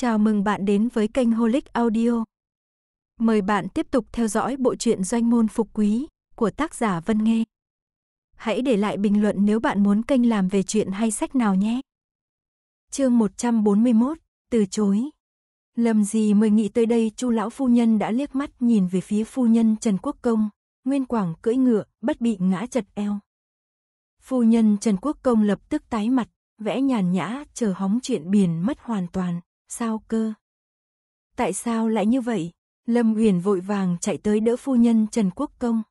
Chào mừng bạn đến với kênh Holic Audio. Mời bạn tiếp tục theo dõi bộ truyện Doanh môn phục quý của tác giả Vân Nghê. Hãy để lại bình luận nếu bạn muốn kênh làm về chuyện hay sách nào nhé. Chương 141: Từ chối. Lầm gì mời nghĩ tới đây, Chu lão phu nhân đã liếc mắt nhìn về phía phu nhân Trần Quốc Công, Nguyên Quảng cưỡi ngựa, bất bị ngã chật eo. Phu nhân Trần Quốc Công lập tức tái mặt, vẽ nhàn nhã chờ hóng chuyện biển mất hoàn toàn. Sao cơ? Tại sao lại như vậy? Lâm Huyền vội vàng chạy tới đỡ phu nhân Trần Quốc Công.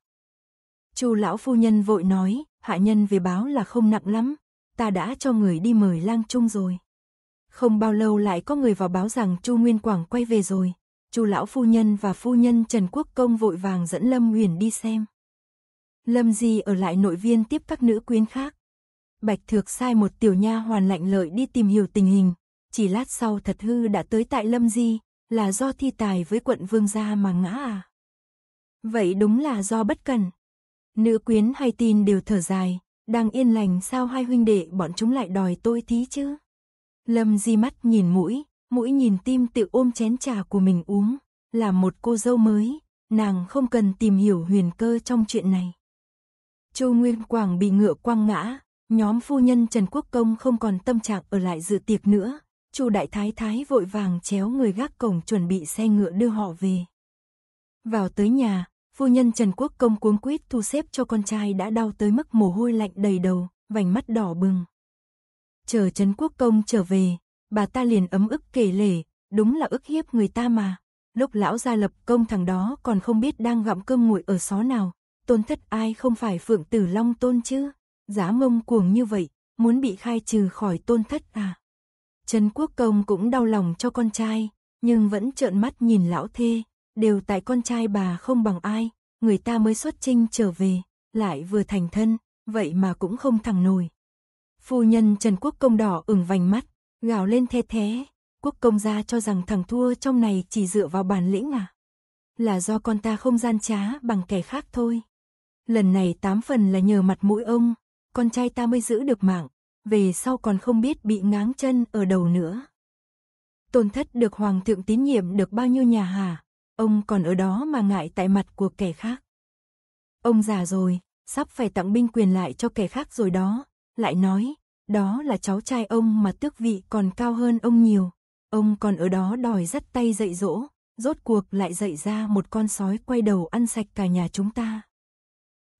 Chu lão phu nhân vội nói, hạ nhân về báo là không nặng lắm, ta đã cho người đi mời lang trung rồi. Không bao lâu lại có người vào báo rằng Chu Nguyên Quảng quay về rồi. Chu lão phu nhân và phu nhân Trần Quốc Công vội vàng dẫn Lâm Huyền đi xem. Lâm Di ở lại nội viên tiếp các nữ quyến khác. Bạch Thược sai một tiểu nha hoàn lạnh lợi đi tìm hiểu tình hình, chỉ lát sau thật hư đã tới tại Lâm Di, là do thi tài với quận vương gia mà ngã à? Vậy đúng là do bất cần. Nữ quyến hay tin đều thở dài, đang yên lành sao hai huynh đệ bọn chúng lại đòi tôi thí chứ? Lâm Di mắt nhìn mũi, mũi nhìn tim tự ôm chén trà của mình uống, là một cô dâu mới, nàng không cần tìm hiểu huyền cơ trong chuyện này. Châu Nguyên Quảng bị ngựa quăng ngã, nhóm phu nhân Trần Quốc Công không còn tâm trạng ở lại dự tiệc nữa, Chu đại thái thái vội vàng chéo người gác cổng chuẩn bị xe ngựa đưa họ về. Vào tới nhà, phu nhân Trần Quốc công cuống quýt thu xếp cho con trai đã đau tới mức mồ hôi lạnh đầy đầu, vành mắt đỏ bừng. Chờ Trần Quốc công trở về, bà ta liền ấm ức kể lể, đúng là ức hiếp người ta mà. Lúc lão gia lập công thằng đó còn không biết đang gặm cơm nguội ở xó nào, tôn thất ai không phải phượng tử long tôn chứ? Giá mông cuồng như vậy, muốn bị khai trừ khỏi tôn thất à? Trần Quốc Công cũng đau lòng cho con trai, nhưng vẫn trợn mắt nhìn lão thê, đều tại con trai bà không bằng ai, người ta mới xuất trinh trở về, lại vừa thành thân, vậy mà cũng không thẳng nổi. Phu nhân Trần Quốc Công đỏ ửng vành mắt, gào lên the thế, Quốc Công gia cho rằng thằng thua trong này chỉ dựa vào bản lĩnh à? Là do con ta không gian trá bằng kẻ khác thôi. Lần này tám phần là nhờ mặt mũi ông, con trai ta mới giữ được mạng, về sau còn không biết bị ngáng chân ở đầu nữa. Tôn thất được hoàng thượng tín nhiệm được bao nhiêu nhà hà, ông còn ở đó mà ngại tại mặt của kẻ khác. Ông già rồi, sắp phải tặng binh quyền lại cho kẻ khác rồi đó, lại nói, đó là cháu trai ông mà tước vị còn cao hơn ông nhiều, ông còn ở đó đòi dắt tay dạy dỗ, rốt cuộc lại dạy ra một con sói quay đầu ăn sạch cả nhà chúng ta.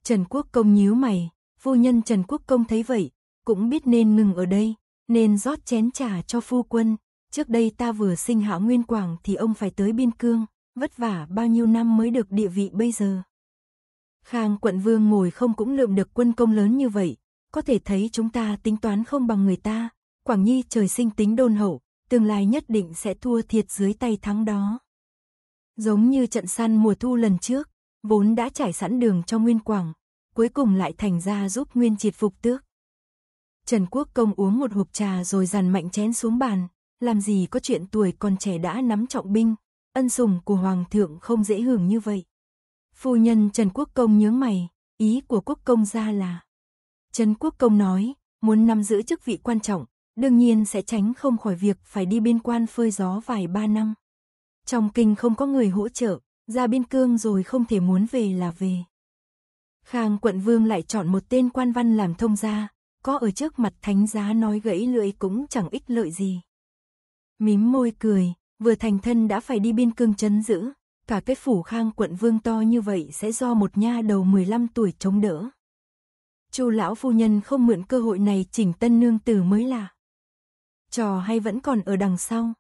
Trần Quốc Công nhíu mày, phu nhân Trần Quốc Công thấy vậy, cũng biết nên ngừng ở đây, nên rót chén trà cho phu quân. Trước đây ta vừa sinh hảo nguyên quảng thì ông phải tới biên cương, vất vả bao nhiêu năm mới được địa vị bây giờ. Khang quận vương ngồi không cũng lượm được quân công lớn như vậy, có thể thấy chúng ta tính toán không bằng người ta. Quảng Nhi trời sinh tính đôn hậu, tương lai nhất định sẽ thua thiệt dưới tay thắng đó. Giống như trận săn mùa thu lần trước, vốn đã trải sẵn đường cho Nguyên Quảng, cuối cùng lại thành ra giúp Nguyên triệt phục tước. Trần Quốc Công uống một hộp trà rồi dằn mạnh chén xuống bàn, làm gì có chuyện tuổi còn trẻ đã nắm trọng binh, ân sủng của Hoàng thượng không dễ hưởng như vậy. Phu nhân Trần Quốc Công nhướng mày, ý của Quốc Công ra là. Trần Quốc Công nói, muốn nắm giữ chức vị quan trọng, đương nhiên sẽ tránh không khỏi việc phải đi biên quan phơi gió vài ba năm. Trong kinh không có người hỗ trợ, ra biên cương rồi không thể muốn về là về. Khang quận vương lại chọn một tên quan văn làm thông gia, có ở trước mặt thánh giá nói gãy lưỡi cũng chẳng ích lợi gì. Mím môi cười, vừa thành thân đã phải đi biên cương chấn giữ, cả cái phủ khang quận vương to như vậy sẽ do một nha đầu 15 tuổi chống đỡ. Chu lão phu nhân không mượn cơ hội này chỉnh tân nương tử mới là. Trò hay vẫn còn ở đằng sau.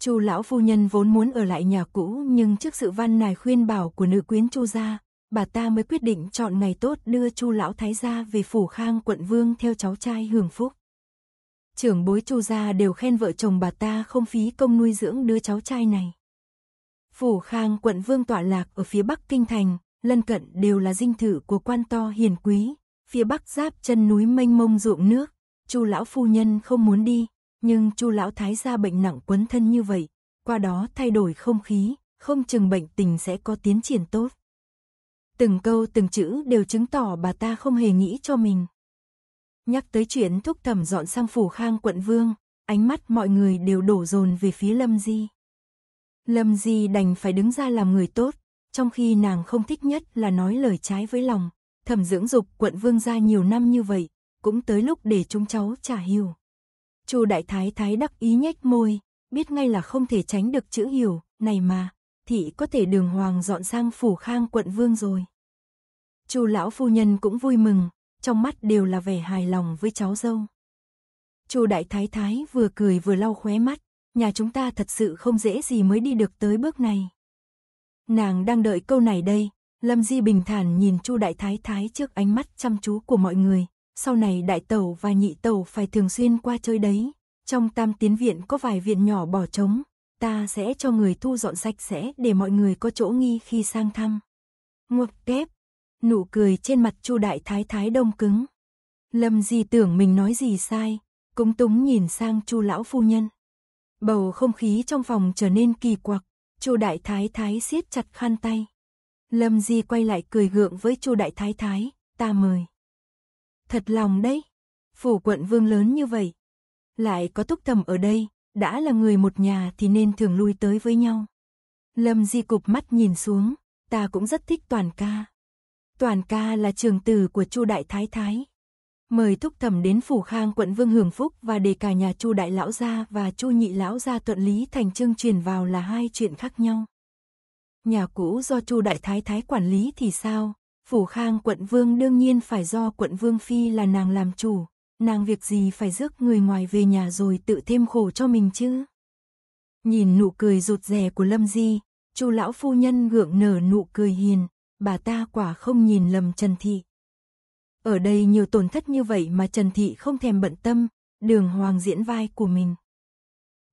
Chu lão phu nhân vốn muốn ở lại nhà cũ nhưng trước sự văn nài khuyên bảo của nữ quyến Chu gia, bà ta mới quyết định chọn ngày tốt đưa Chu lão thái gia về phủ Khang quận Vương theo cháu trai hưởng phúc. Trưởng bối Chu gia đều khen vợ chồng bà ta không phí công nuôi dưỡng đứa cháu trai này. Phủ Khang quận Vương tọa lạc ở phía bắc kinh thành, lân cận đều là dinh thự của quan to hiền quý, phía bắc giáp chân núi mênh mông ruộng nước, Chu lão phu nhân không muốn đi, nhưng Chu lão thái gia bệnh nặng quấn thân như vậy, qua đó thay đổi không khí, không chừng bệnh tình sẽ có tiến triển tốt. Từng câu từng chữ đều chứng tỏ bà ta không hề nghĩ cho mình. Nhắc tới chuyện thúc thẩm dọn sang phủ khang quận vương, ánh mắt mọi người đều đổ dồn về phía Lâm Di. Lâm Di đành phải đứng ra làm người tốt, trong khi nàng không thích nhất là nói lời trái với lòng. Thẩm dưỡng dục quận vương gia nhiều năm như vậy, cũng tới lúc để chúng cháu trả hiểu. Chu đại thái thái đắc ý nhếch môi, biết ngay là không thể tránh được chữ hiểu, này mà thị có thể đường hoàng dọn sang phủ khang quận vương rồi. Chu lão phu nhân cũng vui mừng, trong mắt đều là vẻ hài lòng với cháu dâu. Chu đại thái thái vừa cười vừa lau khóe mắt, nhà chúng ta thật sự không dễ gì mới đi được tới bước này. Nàng đang đợi câu này đây, Lâm Di bình thản nhìn Chu đại thái thái trước ánh mắt chăm chú của mọi người, sau này đại tẩu và nhị tẩu phải thường xuyên qua chơi đấy, trong tam tiến viện có vài viện nhỏ bỏ trống, ta sẽ cho người thu dọn sạch sẽ để mọi người có chỗ nghi khi sang thăm. Ngược kép, nụ cười trên mặt Chu Đại Thái Thái đông cứng. Lâm Di tưởng mình nói gì sai, cúng túng nhìn sang Chu lão phu nhân. Bầu không khí trong phòng trở nên kỳ quặc, Chu Đại Thái Thái siết chặt khăn tay. Lâm Di quay lại cười gượng với Chu Đại Thái Thái, "Ta mời." Thật lòng đấy, phủ quận vương lớn như vậy, lại có Túc Thẩm ở đây, đã là người một nhà thì nên thường lui tới với nhau. Lâm Di cụp mắt nhìn xuống, ta cũng rất thích Toàn ca. Toàn ca là trường tử của Chu Đại Thái Thái. Mời thúc thẩm đến Phủ Khang quận Vương Hưởng Phúc và đề cả nhà Chu Đại Lão Gia và Chu Nhị Lão Gia thuận lý thành trương truyền vào là hai chuyện khác nhau. Nhà cũ do Chu Đại Thái Thái quản lý thì sao? Phủ Khang quận Vương đương nhiên phải do quận Vương Phi là nàng làm chủ, Nàng việc gì phải rước người ngoài về nhà rồi tự thêm khổ cho mình chứ? Nhìn nụ cười rụt rè của Lâm Di, chu lão phu nhân gượng nở nụ cười hiền, bà ta quả không nhìn lầm Trần Thị. Ở đây nhiều tổn thất như vậy mà Trần Thị không thèm bận tâm, đường hoàng diễn vai của mình.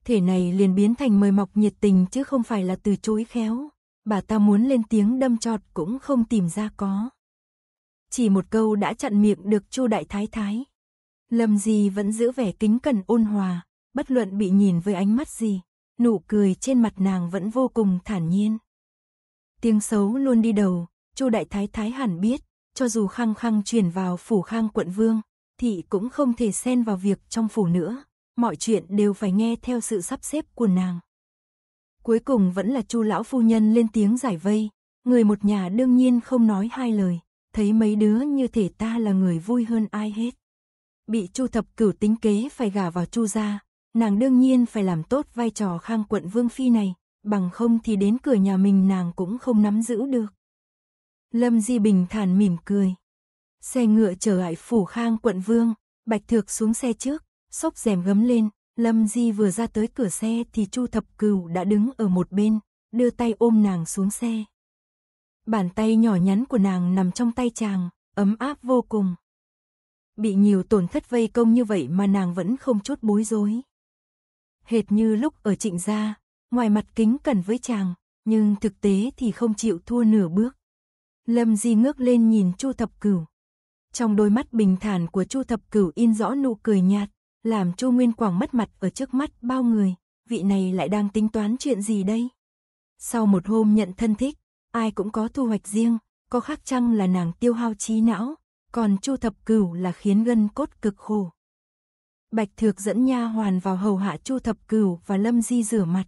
Thể này liền biến thành mời mọc nhiệt tình chứ không phải là từ chối khéo, bà ta muốn lên tiếng đâm trọt cũng không tìm ra có. Chỉ một câu đã chặn miệng được chu đại thái thái. Lâm Di vẫn giữ vẻ kính cẩn ôn hòa, bất luận bị nhìn với ánh mắt gì, nụ cười trên mặt nàng vẫn vô cùng thản nhiên. Tiếng xấu luôn đi đầu, Chu Đại Thái Thái hẳn biết, cho dù khăng khăng truyền vào phủ khang quận vương, thì cũng không thể xen vào việc trong phủ nữa, mọi chuyện đều phải nghe theo sự sắp xếp của nàng. Cuối cùng vẫn là Chu lão phu nhân lên tiếng giải vây, người một nhà đương nhiên không nói hai lời, thấy mấy đứa như thể ta là người vui hơn ai hết bị Chu Thập Cửu tính kế phải gả vào Chu gia, nàng đương nhiên phải làm tốt vai trò khang quận vương phi này, bằng không thì đến cửa nhà mình nàng cũng không nắm giữ được. Lâm Di Bình thản mỉm cười. Xe ngựa trở lại phủ khang quận vương, Bạch Thược xuống xe trước, xốc rèm gấm lên, Lâm Di vừa ra tới cửa xe thì Chu Thập Cửu đã đứng ở một bên, đưa tay ôm nàng xuống xe. Bàn tay nhỏ nhắn của nàng nằm trong tay chàng, ấm áp vô cùng. Bị nhiều tổn thất vây công như vậy mà nàng vẫn không chút bối rối. Hệt như lúc ở trịnh gia, ngoài mặt kính cẩn với chàng, nhưng thực tế thì không chịu thua nửa bước. Lâm Di ngước lên nhìn Chu Thập Cửu. Trong đôi mắt bình thản của Chu Thập Cửu in rõ nụ cười nhạt, làm Chu Nguyên Quảng mất mặt ở trước mắt bao người, vị này lại đang tính toán chuyện gì đây? Sau một hôm nhận thân thích, ai cũng có thu hoạch riêng, có khác chăng là nàng tiêu hao trí não, còn Chu Thập Cửu là khiến gân cốt cực khổ. Bạch Thược dẫn nha hoàn vào hầu hạ Chu Thập Cửu và Lâm Di rửa mặt.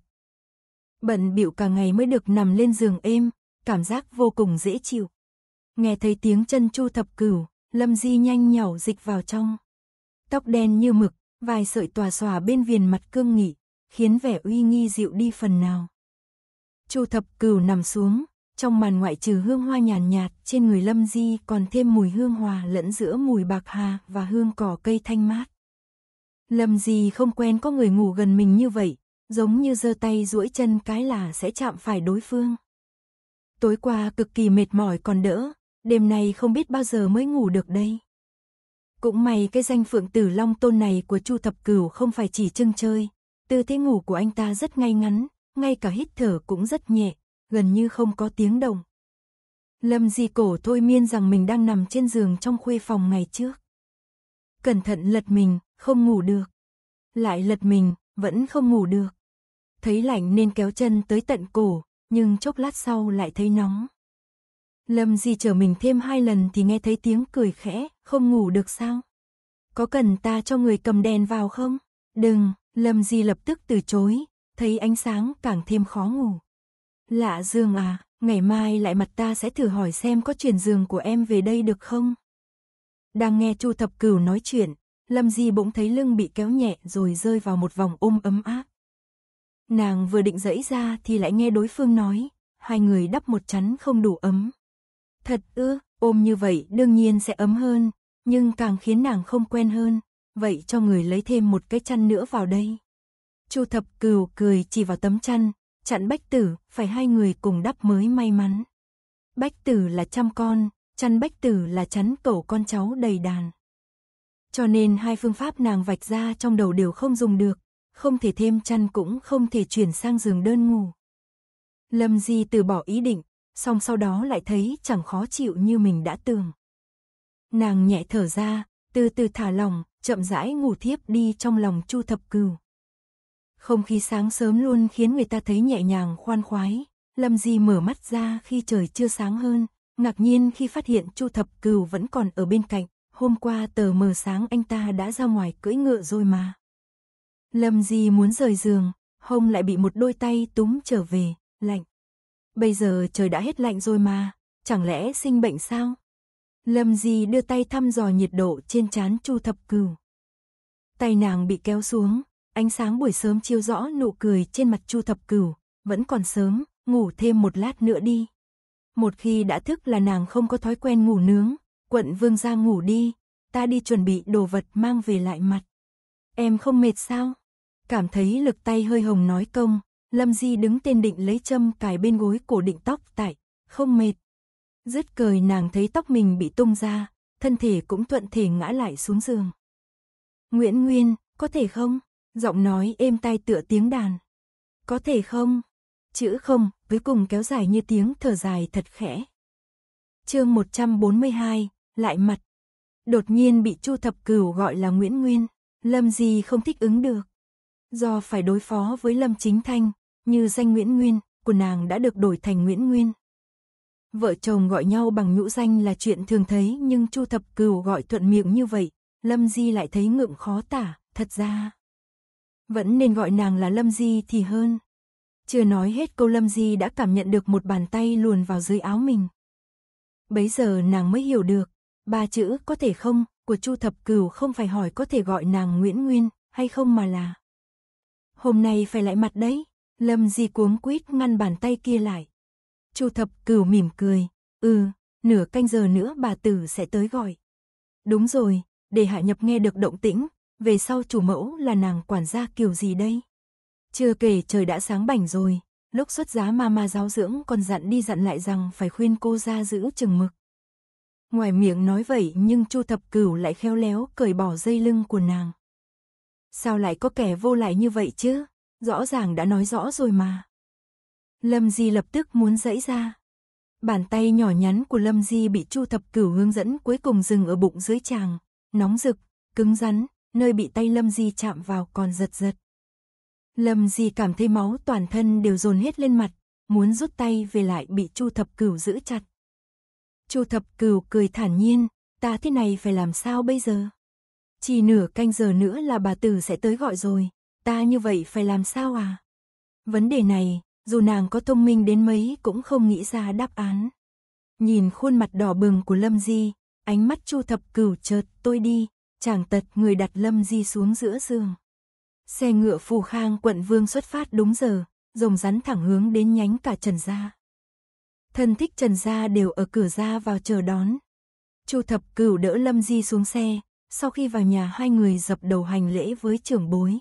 Bận bịu cả ngày mới được nằm lên giường êm, cảm giác vô cùng dễ chịu. Nghe thấy tiếng chân Chu Thập Cửu, Lâm Di nhanh nhảu dịch vào trong. Tóc đen như mực, vài sợi tỏa xòa bên viền mặt cương nghị, khiến vẻ uy nghi dịu đi phần nào. Chu Thập Cửu nằm xuống, trong màn ngoại trừ hương hoa nhàn nhạt, trên người Lâm Di còn thêm mùi hương hòa lẫn giữa mùi bạc hà và hương cỏ cây thanh mát. Lâm Di không quen có người ngủ gần mình như vậy, giống như giơ tay duỗi chân cái là sẽ chạm phải đối phương. Tối qua cực kỳ mệt mỏi còn đỡ, đêm nay không biết bao giờ mới ngủ được đây. Cũng may cái danh phượng tử long tôn này của Chu Thập Cửu không phải chỉ trưng chơi, tư thế ngủ của anh ta rất ngay ngắn, ngay cả hít thở cũng rất nhẹ, gần như không có tiếng động. Lâm Di Cổ thôi miên rằng mình đang nằm trên giường trong khuê phòng ngày trước. Cẩn thận lật mình, không ngủ được. Lại lật mình, vẫn không ngủ được. Thấy lạnh nên kéo chân tới tận cổ, nhưng chốc lát sau lại thấy nóng. Lâm Di chờ mình thêm hai lần thì nghe thấy tiếng cười khẽ, không ngủ được sao? Có cần ta cho người cầm đèn vào không? Đừng, Lâm Di lập tức từ chối, thấy ánh sáng càng thêm khó ngủ. Lạ giường à, ngày mai lại mặt ta sẽ thử hỏi xem có chuyển giường của em về đây được không? Đang nghe Chu Thập Cửu nói chuyện, Lâm Di bỗng thấy lưng bị kéo nhẹ rồi rơi vào một vòng ôm ấm áp. Nàng vừa định dẫy ra thì lại nghe đối phương nói, hai người đắp một chắn không đủ ấm. Thật ư, ôm như vậy đương nhiên sẽ ấm hơn, nhưng càng khiến nàng không quen hơn, vậy cho người lấy thêm một cái chăn nữa vào đây. Chu Thập Cửu cười chỉ vào tấm chăn, chặn bách tử, phải hai người cùng đắp mới may mắn. Bách tử là trăm con, chăn bách tử là chắn cẩu con cháu đầy đàn. Cho nên hai phương pháp nàng vạch ra trong đầu đều không dùng được, không thể thêm chăn cũng không thể chuyển sang giường đơn ngủ. Lâm Di từ bỏ ý định, song sau đó lại thấy chẳng khó chịu như mình đã tưởng. Nàng nhẹ thở ra, từ từ thả lòng chậm rãi ngủ thiếp đi trong lòng Chu Thập Cừu. Không khí sáng sớm luôn khiến người ta thấy nhẹ nhàng khoan khoái. Lâm Di mở mắt ra khi trời chưa sáng hơn, ngạc nhiên khi phát hiện Chu Thập Cừu vẫn còn ở bên cạnh. Hôm qua tờ mờ sáng anh ta đã ra ngoài cưỡi ngựa rồi mà. Lâm Di muốn rời giường, hông lại bị một đôi tay túm trở về, lạnh. Bây giờ trời đã hết lạnh rồi mà, chẳng lẽ sinh bệnh sao? Lâm Di đưa tay thăm dò nhiệt độ trên trán Chu Thập Cừu. Tay nàng bị kéo xuống, Ánh sáng buổi sớm chiếu rõ nụ cười trên mặt Chu Thập Cửu, vẫn còn sớm, ngủ thêm một lát nữa đi. Một khi đã thức là nàng không có thói quen ngủ nướng, quận vương ra ngủ đi, ta đi chuẩn bị đồ vật mang về lại mặt. Em không mệt sao? Cảm thấy lực tay hơi hồng nói công, Lâm Di đứng tên định lấy châm cài bên gối cổ định tóc tại, không mệt. Dứt cười nàng thấy tóc mình bị tung ra, thân thể cũng thuận thể ngã lại xuống giường. Nguyễn Nguyên, có thể không? Giọng nói êm tai tựa tiếng đàn. Có thể không? Chữ không, cuối cùng kéo dài như tiếng thở dài thật khẽ. chương 142, lại mặt. Đột nhiên bị Chu Thập Cửu gọi là Nguyễn Nguyên, Lâm Di không thích ứng được. Do phải đối phó với Lâm Chính Thanh, như danh Nguyễn Nguyên, của nàng đã được đổi thành Nguyễn Nguyên. Vợ chồng gọi nhau bằng nhũ danh là chuyện thường thấy nhưng Chu Thập Cửu gọi thuận miệng như vậy, Lâm Di lại thấy ngượng khó tả, thật ra. Vẫn nên gọi nàng là Lâm Di thì hơn. Chưa nói hết câu Lâm Di đã cảm nhận được một bàn tay luồn vào dưới áo mình. Bấy giờ nàng mới hiểu được, ba chữ có thể không của Chu Thập Cửu không phải hỏi có thể gọi nàng Nguyễn Nguyên hay không mà là. Hôm nay phải lại mặt đấy, Lâm Di cuống quýt ngăn bàn tay kia lại. Chu Thập Cửu mỉm cười, "Ừ, nửa canh giờ nữa bà tử sẽ tới gọi." Đúng rồi, để Hạ Nhập nghe được động tĩnh, về sau chủ mẫu là nàng quản gia kiểu gì đây? Chưa kể trời đã sáng bảnh rồi, lúc xuất giá mama giáo dưỡng còn dặn đi dặn lại rằng phải khuyên cô ra giữ chừng mực. Ngoài miệng nói vậy nhưng Chu Thập Cửu lại khéo léo cởi bỏ dây lưng của nàng. Sao lại có kẻ vô lại như vậy chứ? Rõ ràng đã nói rõ rồi mà. Lâm Di lập tức muốn dẫy ra. Bàn tay nhỏ nhắn của Lâm Di bị Chu Thập Cửu hướng dẫn cuối cùng dừng ở bụng dưới chàng, nóng rực, cứng rắn, nơi bị tay Lâm Di chạm vào còn giật giật. Lâm Di cảm thấy máu toàn thân đều dồn hết lên mặt, muốn rút tay về lại bị Chu Thập Cửu giữ chặt. Chu Thập Cửu cười thản nhiên, ta thế này phải làm sao bây giờ? Chỉ nửa canh giờ nữa là bà Tử sẽ tới gọi rồi, ta như vậy phải làm sao à? Vấn đề này, dù nàng có thông minh đến mấy cũng không nghĩ ra đáp án. Nhìn khuôn mặt đỏ bừng của Lâm Di, ánh mắt Chu Thập Cửu chợt tôi đi, chàng tật người đặt lâm di xuống giữa giường. Xe ngựa phù khang quận vương xuất phát đúng giờ, rồng rắn thẳng hướng đến nhánh cả trần gia. Thân thích trần gia đều ở cửa ra vào chờ đón. Chu thập cửu đỡ lâm di xuống xe, sau khi vào nhà hai người dập đầu hành lễ với trưởng bối.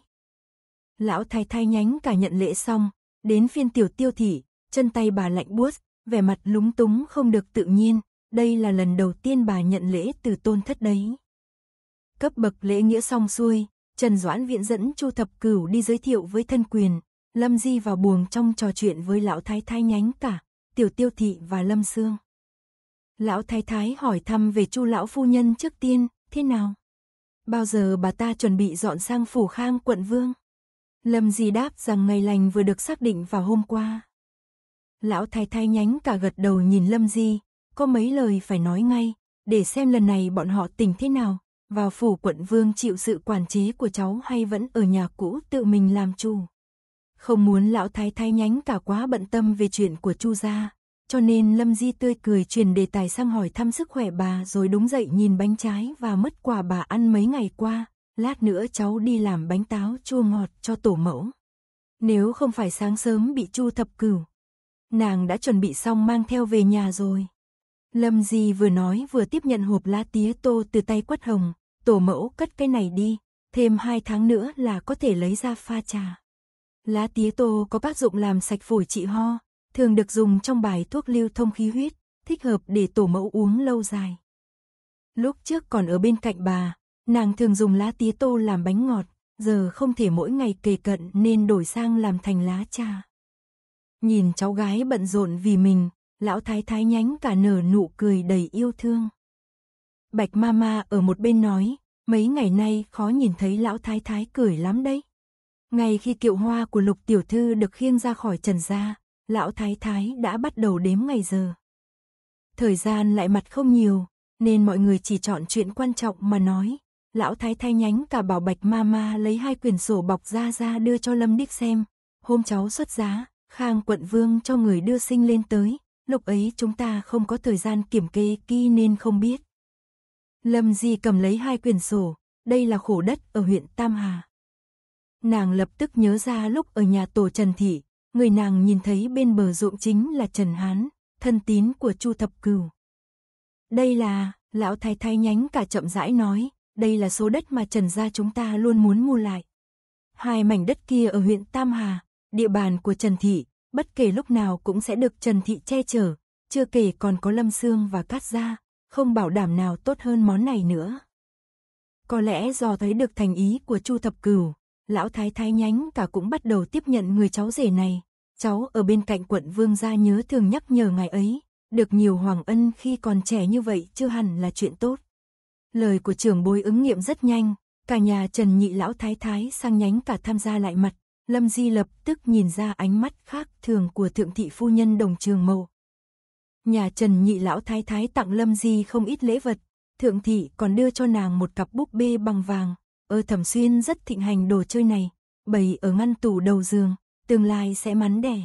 Lão thái thái nhánh cả nhận lễ xong, đến phiên tiểu tiêu thị, chân tay bà lạnh buốt, vẻ mặt lúng túng không được tự nhiên, đây là lần đầu tiên bà nhận lễ từ tôn thất đấy cấp bậc lễ nghĩa xong xuôi, Trần Doãn Viện dẫn Chu Thập Cửu đi giới thiệu với thân quyền, Lâm Di vào buồng trong trò chuyện với lão thái thái nhánh cả, Tiểu Tiêu Thị và Lâm Sương. Lão thái thái hỏi thăm về Chu lão phu nhân trước tiên, thế nào? Bao giờ bà ta chuẩn bị dọn sang phủ khang quận vương? Lâm Di đáp rằng ngày lành vừa được xác định vào hôm qua. Lão thái thái nhánh cả gật đầu nhìn Lâm Di, có mấy lời phải nói ngay, để xem lần này bọn họ tỉnh thế nào, vào phủ quận vương chịu sự quản chế của cháu hay vẫn ở nhà cũ tự mình làm chủ. Không muốn lão thái thái nhánh cả quá bận tâm về chuyện của Chu gia, cho nên Lâm Di tươi cười chuyển đề tài sang hỏi thăm sức khỏe bà rồi đúng dậy nhìn bánh trái và mất quả bà ăn mấy ngày qua, lát nữa cháu đi làm bánh táo chua ngọt cho tổ mẫu. Nếu không phải sáng sớm bị Chu thập cửu, nàng đã chuẩn bị xong mang theo về nhà rồi. Lâm Di vừa nói vừa tiếp nhận hộp lá tía tô từ tay Quất Hồng, tổ mẫu cất cái này đi, thêm hai tháng nữa là có thể lấy ra pha trà. Lá tía tô có tác dụng làm sạch phổi trị ho, thường được dùng trong bài thuốc lưu thông khí huyết, thích hợp để tổ mẫu uống lâu dài. Lúc trước còn ở bên cạnh bà, nàng thường dùng lá tía tô làm bánh ngọt, giờ không thể mỗi ngày kề cận nên đổi sang làm thành lá trà. Nhìn cháu gái bận rộn vì mình, lão thái thái nhánh cả nở nụ cười đầy yêu thương. Bạch Mama ở một bên nói, mấy ngày nay khó nhìn thấy lão thái thái cười lắm đấy. Ngay khi kiệu hoa của lục tiểu thư được khiêng ra khỏi trần gia, lão thái thái đã bắt đầu đếm ngày giờ. Thời gian lại mặt không nhiều, nên mọi người chỉ chọn chuyện quan trọng mà nói. Lão thái thái nhánh cả bảo bạch mama lấy hai quyển sổ bọc ra ra đưa cho Lâm Đích xem. Hôm cháu xuất giá, Khang quận vương cho người đưa sinh lên tới, lúc ấy chúng ta không có thời gian kiểm kê kỳ nên không biết. Lâm Di cầm lấy hai quyển sổ, đây là khổ đất ở huyện Tam Hà. Nàng lập tức nhớ ra lúc ở nhà tổ Trần Thị, người nàng nhìn thấy bên bờ ruộng chính là Trần Hán, thân tín của Chu Thập Cửu. Đây là, lão thái thái nhánh cả chậm rãi nói, đây là số đất mà Trần gia chúng ta luôn muốn mua lại. Hai mảnh đất kia ở huyện Tam Hà, địa bàn của Trần Thị, bất kể lúc nào cũng sẽ được Trần Thị che chở, chưa kể còn có Lâm Sương và Cát Gia, không bảo đảm nào tốt hơn món này nữa. Có lẽ do thấy được thành ý của Chu Thập Cửu, lão thái thái nhánh cả cũng bắt đầu tiếp nhận người cháu rể này. Cháu ở bên cạnh quận vương gia nhớ thường nhắc nhở ngài ấy, được nhiều hoàng ân khi còn trẻ như vậy chưa hẳn là chuyện tốt. Lời của trưởng bối ứng nghiệm rất nhanh, cả nhà Trần Nhị lão thái thái sang nhánh cả tham gia lại mặt, Lâm Di lập tức nhìn ra ánh mắt khác thường của thượng thị phu nhân đồng trường mậu, Nhà Trần nhị lão thái thái tặng Lâm Di không ít lễ vật, thượng thị còn đưa cho nàng một cặp búp bê bằng vàng. ơ Thẩm Xuyên rất thịnh hành đồ chơi này, bày ở ngăn tủ đầu giường, tương lai sẽ mắn đẻ.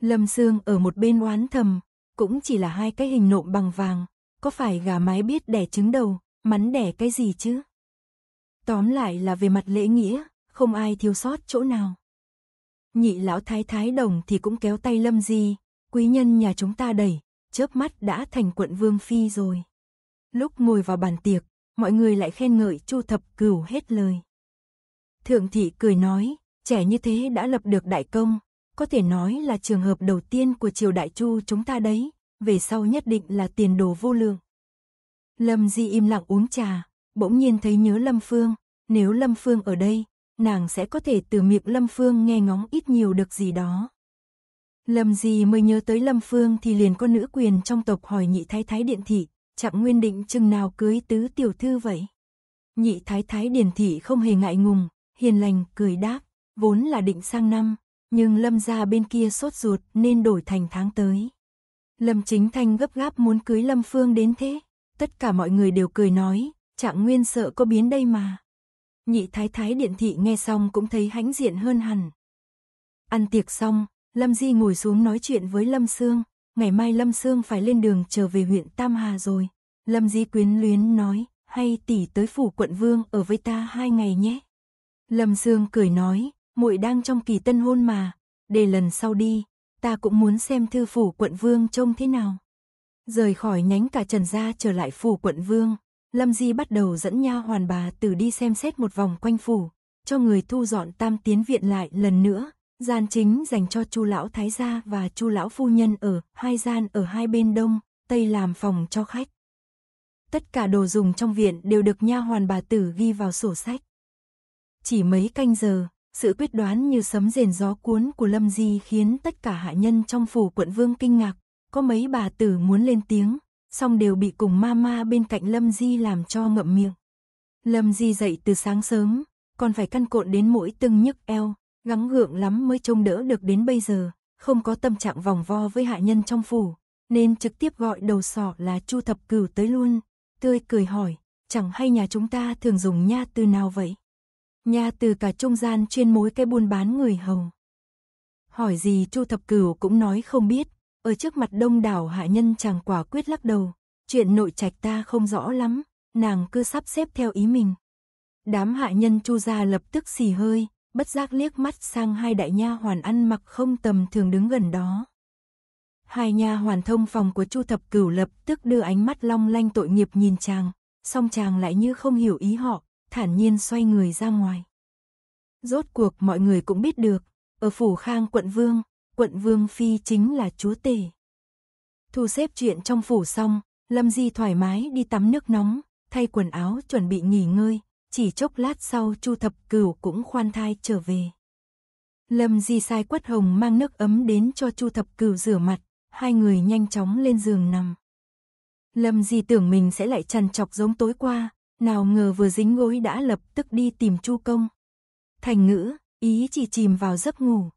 Lâm Sương ở một bên oán thầm, cũng chỉ là hai cái hình nộm bằng vàng, có phải gà mái biết đẻ trứng đầu, mắn đẻ cái gì chứ? Tóm lại là về mặt lễ nghĩa, không ai thiếu sót chỗ nào. Nhị lão thái thái đồng thì cũng kéo tay Lâm Di, quý nhân nhà chúng ta đẩy, chớp mắt đã thành quận Vương Phi rồi. Lúc ngồi vào bàn tiệc, mọi người lại khen ngợi Chu Thập Cửu hết lời. Thượng thị cười nói, trẻ như thế đã lập được đại công, có thể nói là trường hợp đầu tiên của triều đại Chu chúng ta đấy, về sau nhất định là tiền đồ vô lượng. Lâm Di im lặng uống trà, bỗng nhiên thấy nhớ Lâm Phương, nếu Lâm Phương ở đây, nàng sẽ có thể từ miệng Lâm Phương nghe ngóng ít nhiều được gì đó. Lâm gì mới nhớ tới Lâm Phương thì liền có nữ quyền trong tộc hỏi nhị thái thái điện thị, chẳng nguyên định chừng nào cưới tứ tiểu thư vậy. Nhị thái thái điện thị không hề ngại ngùng, hiền lành, cười đáp, vốn là định sang năm, nhưng Lâm gia bên kia sốt ruột nên đổi thành tháng tới. Lâm Chính Thanh gấp gáp muốn cưới Lâm Phương đến thế, tất cả mọi người đều cười nói, Trạng Nguyên sợ có biến đây mà. Nhị Thái Thái Điện Thị nghe xong cũng thấy hãnh diện hơn hẳn. Ăn tiệc xong, Lâm Di ngồi xuống nói chuyện với Lâm Sương, ngày mai Lâm Sương phải lên đường trở về huyện Tam Hà rồi. Lâm Di quyến luyến nói, hay tỷ tới phủ quận vương ở với ta hai ngày nhé. Lâm Sương cười nói, muội đang trong kỳ tân hôn mà, để lần sau đi, ta cũng muốn xem thư phủ quận vương trông thế nào. Rời khỏi nhánh cả trần ra trở lại phủ quận vương, Lâm Di bắt đầu dẫn nha hoàn bà tử đi xem xét một vòng quanh phủ, cho người thu dọn tam tiến viện lại lần nữa, Gian chính dành cho Chu lão thái gia và Chu lão phu nhân ở, hai gian ở hai bên đông, tây làm phòng cho khách. Tất cả đồ dùng trong viện đều được nha hoàn bà tử ghi vào sổ sách. Chỉ mấy canh giờ, sự quyết đoán như sấm rền gió cuốn của Lâm Di khiến tất cả hạ nhân trong phủ quận vương kinh ngạc, có mấy bà tử muốn lên tiếng, song đều bị cùng ma ma bên cạnh Lâm Di làm cho ngậm miệng. Lâm Di dậy từ sáng sớm, còn phải căn cộn đến mỗi từng nhức eo, gắng gượng lắm mới trông đỡ được đến bây giờ, không có tâm trạng vòng vo với hạ nhân trong phủ, nên trực tiếp gọi đầu sỏ là Chu Thập Cửu tới luôn, tươi cười hỏi, chẳng hay nhà chúng ta thường dùng nha từ nào vậy? Nha từ cả trung gian chuyên mối cái buôn bán người hầu. Hỏi gì Chu Thập Cửu cũng nói không biết, ở trước mặt đông đảo hạ nhân chàng quả quyết lắc đầu, chuyện nội trạch ta không rõ lắm, nàng cứ sắp xếp theo ý mình. Đám hạ nhân Chu gia lập tức xì hơi, bất giác liếc mắt sang hai đại nha hoàn ăn mặc không tầm thường đứng gần đó. Hai nha hoàn thông phòng của Chu Thập Cửu lập tức đưa ánh mắt long lanh tội nghiệp nhìn chàng, song chàng lại như không hiểu ý họ, thản nhiên xoay người ra ngoài. Rốt cuộc mọi người cũng biết được, ở phủ Khang quận vương, quận vương phi chính là chúa tể. Thu xếp chuyện trong phủ xong, Lâm Di thoải mái đi tắm nước nóng, thay quần áo chuẩn bị nghỉ ngơi, chỉ chốc lát sau Chu Thập Cửu cũng khoan thai trở về. Lâm Di sai Quất Hồng mang nước ấm đến cho Chu Thập Cửu rửa mặt, hai người nhanh chóng lên giường nằm. Lâm Di tưởng mình sẽ lại trằn trọc giống tối qua, nào ngờ vừa dính gối đã lập tức đi tìm Chu Công. Thành ngữ, ý chỉ chìm vào giấc ngủ.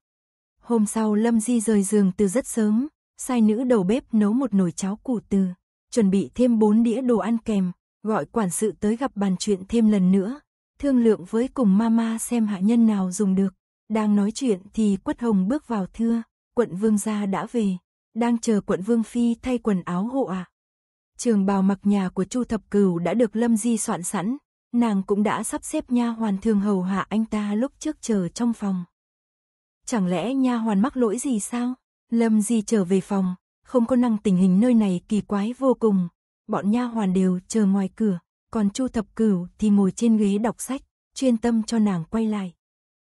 Hôm sau Lâm Di rời giường từ rất sớm, sai nữ đầu bếp nấu một nồi cháo củ từ, chuẩn bị thêm bốn đĩa đồ ăn kèm, gọi quản sự tới gặp bàn chuyện thêm lần nữa, thương lượng với cùng mama xem hạ nhân nào dùng được. Đang nói chuyện thì quất hồng bước vào thưa, quận vương gia đã về, đang chờ quận vương phi thay quần áo hộ ạ. Trường bào mặc nhà của Chu Thập Cửu đã được Lâm Di soạn sẵn, nàng cũng đã sắp xếp nha hoàn thường hầu hạ anh ta lúc trước chờ trong phòng. Chẳng lẽ nha hoàn mắc lỗi gì sao? Lâm Di trở về phòng, không có năng tình hình nơi này kỳ quái vô cùng, bọn nha hoàn đều chờ ngoài cửa, còn Chu Thập Cửu thì ngồi trên ghế đọc sách, chuyên tâm cho nàng quay lại.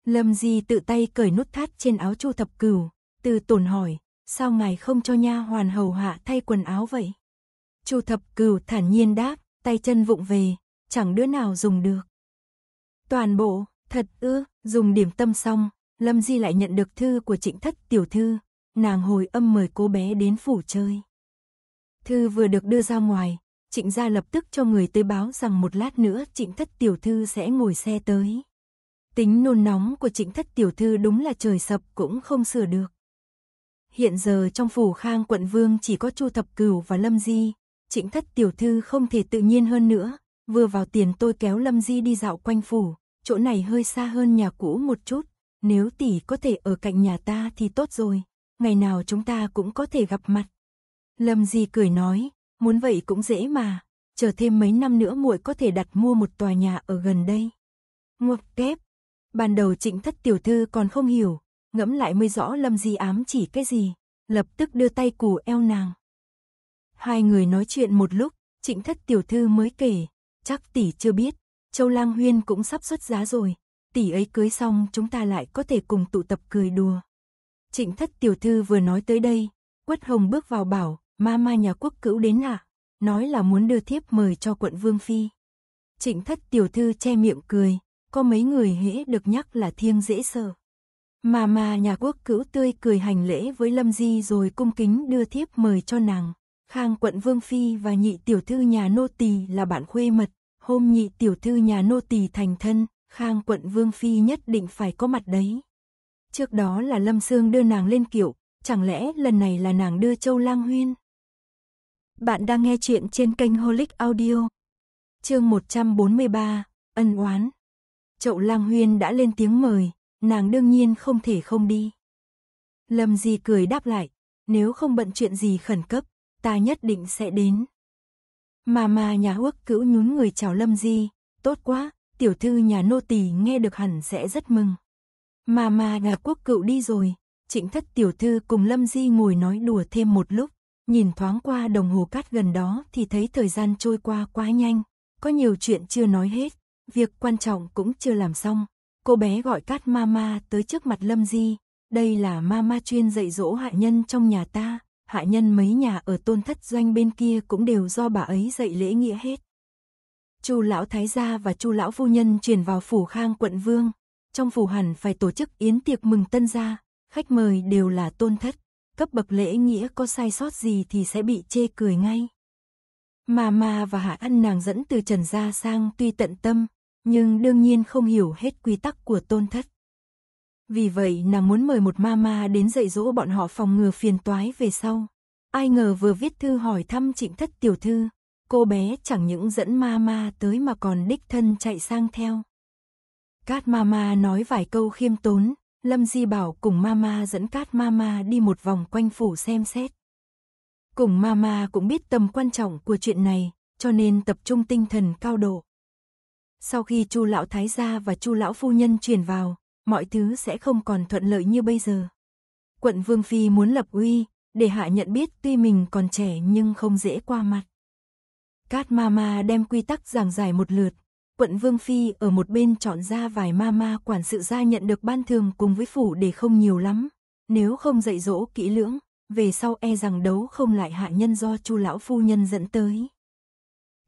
Lâm Di tự tay cởi nút thắt trên áo Chu Thập Cửu, từ tổn hỏi, sao ngài không cho nha hoàn hầu hạ thay quần áo vậy? Chu Thập Cửu thản nhiên đáp, tay chân vụng về, chẳng đứa nào dùng được. Toàn bộ, thật ư, dùng điểm tâm xong, Lâm Di lại nhận được thư của trịnh thất tiểu thư, nàng hồi âm mời cô bé đến phủ chơi. Thư vừa được đưa ra ngoài, Trịnh gia lập tức cho người tới báo rằng một lát nữa Trịnh thất tiểu thư sẽ ngồi xe tới. Tính nôn nóng của Trịnh thất tiểu thư đúng là trời sập cũng không sửa được. Hiện giờ trong phủ khang quận vương chỉ có Chu Thập Cửu và Lâm Di, Trịnh thất tiểu thư không thể tự nhiên hơn nữa, vừa vào tiền tôi kéo Lâm Di đi dạo quanh phủ, chỗ này hơi xa hơn nhà cũ một chút, nếu tỷ có thể ở cạnh nhà ta thì tốt rồi, ngày nào chúng ta cũng có thể gặp mặt. Lâm Di cười nói, muốn vậy cũng dễ mà, chờ thêm mấy năm nữa muội có thể đặt mua một tòa nhà ở gần đây. Ngọc kép. Ban đầu Trịnh Thất tiểu thư còn không hiểu, ngẫm lại mới rõ Lâm Di ám chỉ cái gì, lập tức đưa tay cù eo nàng. Hai người nói chuyện một lúc, Trịnh Thất tiểu thư mới kể, chắc tỷ chưa biết, Châu Lang Huyên cũng sắp xuất giá rồi, tỷ ấy cưới xong chúng ta lại có thể cùng tụ tập cười đùa. Trịnh Thất tiểu thư vừa nói tới đây, Quất Hồng bước vào bảo, Mama nhà quốc cữu đến à? Nói là muốn đưa thiếp mời cho quận Vương Phi. Trịnh thất tiểu thư che miệng cười, có mấy người hễ được nhắc là thiêng dễ sợ. Mama nhà quốc cữu tươi cười hành lễ với Lâm Di rồi cung kính đưa thiếp mời cho nàng. Khang quận Vương Phi và nhị tiểu thư nhà nô tỳ là bạn khuê mật, hôm nhị tiểu thư nhà nô tỳ thành thân, Khang quận Vương Phi nhất định phải có mặt đấy. Trước đó là Lâm Sương đưa nàng lên kiệu, chẳng lẽ lần này là nàng đưa Châu Lang Huyên? Bạn đang nghe chuyện trên kênh Holic Audio. Chương 143, ân oán. Chậu Lang Huyên đã lên tiếng mời, nàng đương nhiên không thể không đi. Lâm Di cười đáp lại, nếu không bận chuyện gì khẩn cấp, ta nhất định sẽ đến. Mà mà nhà Uốc cữu nhún người chào Lâm Di, tốt quá, tiểu thư nhà nô tỳ nghe được hẳn sẽ rất mừng. Mà mà nhà quốc cựu đi rồi, Trịnh thất tiểu thư cùng Lâm Di ngồi nói đùa thêm một lúc. Nhìn thoáng qua đồng hồ cát gần đó thì thấy thời gian trôi qua quá nhanh, có nhiều chuyện chưa nói hết, việc quan trọng cũng chưa làm xong. Cô bé gọi cát mama tới trước mặt Lâm Di, đây là mama chuyên dạy dỗ hạ nhân trong nhà ta, hạ nhân mấy nhà ở tôn thất doanh bên kia cũng đều do bà ấy dạy lễ nghĩa hết. Chu lão thái gia và Chu lão phu nhân chuyển vào phủ Khang quận vương, trong phủ hẳn phải tổ chức yến tiệc mừng tân gia, khách mời đều là tôn thất, cấp bậc lễ nghĩa có sai sót gì thì sẽ bị chê cười ngay. Mà mà và Hạ Ăn nàng dẫn từ Trần Gia sang tuy tận tâm, nhưng đương nhiên không hiểu hết quy tắc của tôn thất. Vì vậy nàng muốn mời một mama đến dạy dỗ bọn họ phòng ngừa phiền toái về sau. Ai ngờ vừa viết thư hỏi thăm trịnh thất tiểu thư, cô bé chẳng những dẫn mama tới mà còn đích thân chạy sang theo. Cát mama nói vài câu khiêm tốn, Lâm Di Bảo cùng Mama dẫn Cát Mama đi một vòng quanh phủ xem xét. Cùng Mama cũng biết tầm quan trọng của chuyện này, cho nên tập trung tinh thần cao độ. Sau khi Chu lão thái gia và Chu lão phu nhân chuyển vào, mọi thứ sẽ không còn thuận lợi như bây giờ. Quận Vương phi muốn lập uy, để hạ nhận biết tuy mình còn trẻ nhưng không dễ qua mặt. Cát Mama đem quy tắc giảng giải một lượt, quận Vương Phi ở một bên chọn ra vài ma ma quản sự gia nhận được ban thường cùng với phủ để không nhiều lắm. Nếu không dạy dỗ kỹ lưỡng, về sau e rằng đấu không lại hạ nhân do chu lão phu nhân dẫn tới.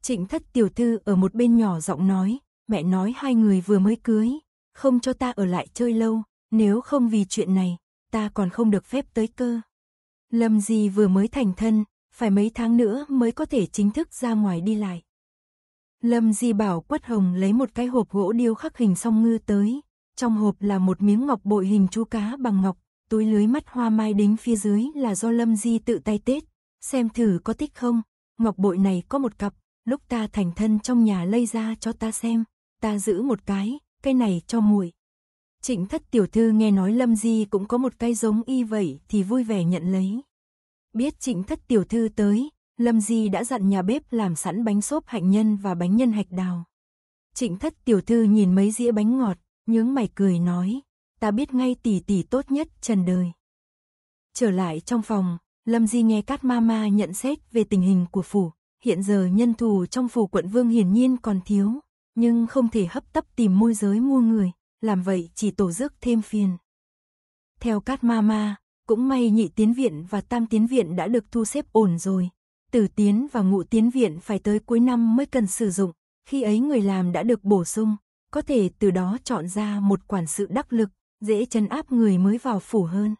Trịnh thất tiểu thư ở một bên nhỏ giọng nói, mẹ nói hai người vừa mới cưới, không cho ta ở lại chơi lâu, nếu không vì chuyện này, ta còn không được phép tới cơ. Lâm gì vừa mới thành thân, phải mấy tháng nữa mới có thể chính thức ra ngoài đi lại. Lâm Di bảo Quất Hồng lấy một cái hộp gỗ điêu khắc hình song ngư tới, trong hộp là một miếng ngọc bội hình chú cá bằng ngọc, túi lưới mắt hoa mai đính phía dưới là do Lâm Di tự tay tết, xem thử có thích không, ngọc bội này có một cặp, lúc ta thành thân trong nhà lây ra cho ta xem, ta giữ một cái, cái này cho muội. Trịnh thất tiểu thư nghe nói Lâm Di cũng có một cái giống y vậy thì vui vẻ nhận lấy. Biết trịnh thất tiểu thư tới, Lâm Di đã dặn nhà bếp làm sẵn bánh xốp hạnh nhân và bánh nhân hạch đào. Trịnh thất tiểu thư nhìn mấy dĩa bánh ngọt, nhướng mày cười nói, ta biết ngay tỷ tỷ tốt nhất trần đời. Trở lại trong phòng, Lâm Di nghe Cát Mama nhận xét về tình hình của phủ, hiện giờ nhân thù trong phủ quận Vương hiển nhiên còn thiếu, nhưng không thể hấp tấp tìm môi giới mua người, làm vậy chỉ tổ rước thêm phiền. Theo Cát Mama, cũng may nhị tiến viện và tam tiến viện đã được thu xếp ổn rồi, tử tiến và ngụ tiến viện phải tới cuối năm mới cần sử dụng, khi ấy người làm đã được bổ sung, có thể từ đó chọn ra một quản sự đắc lực, dễ chấn áp người mới vào phủ hơn.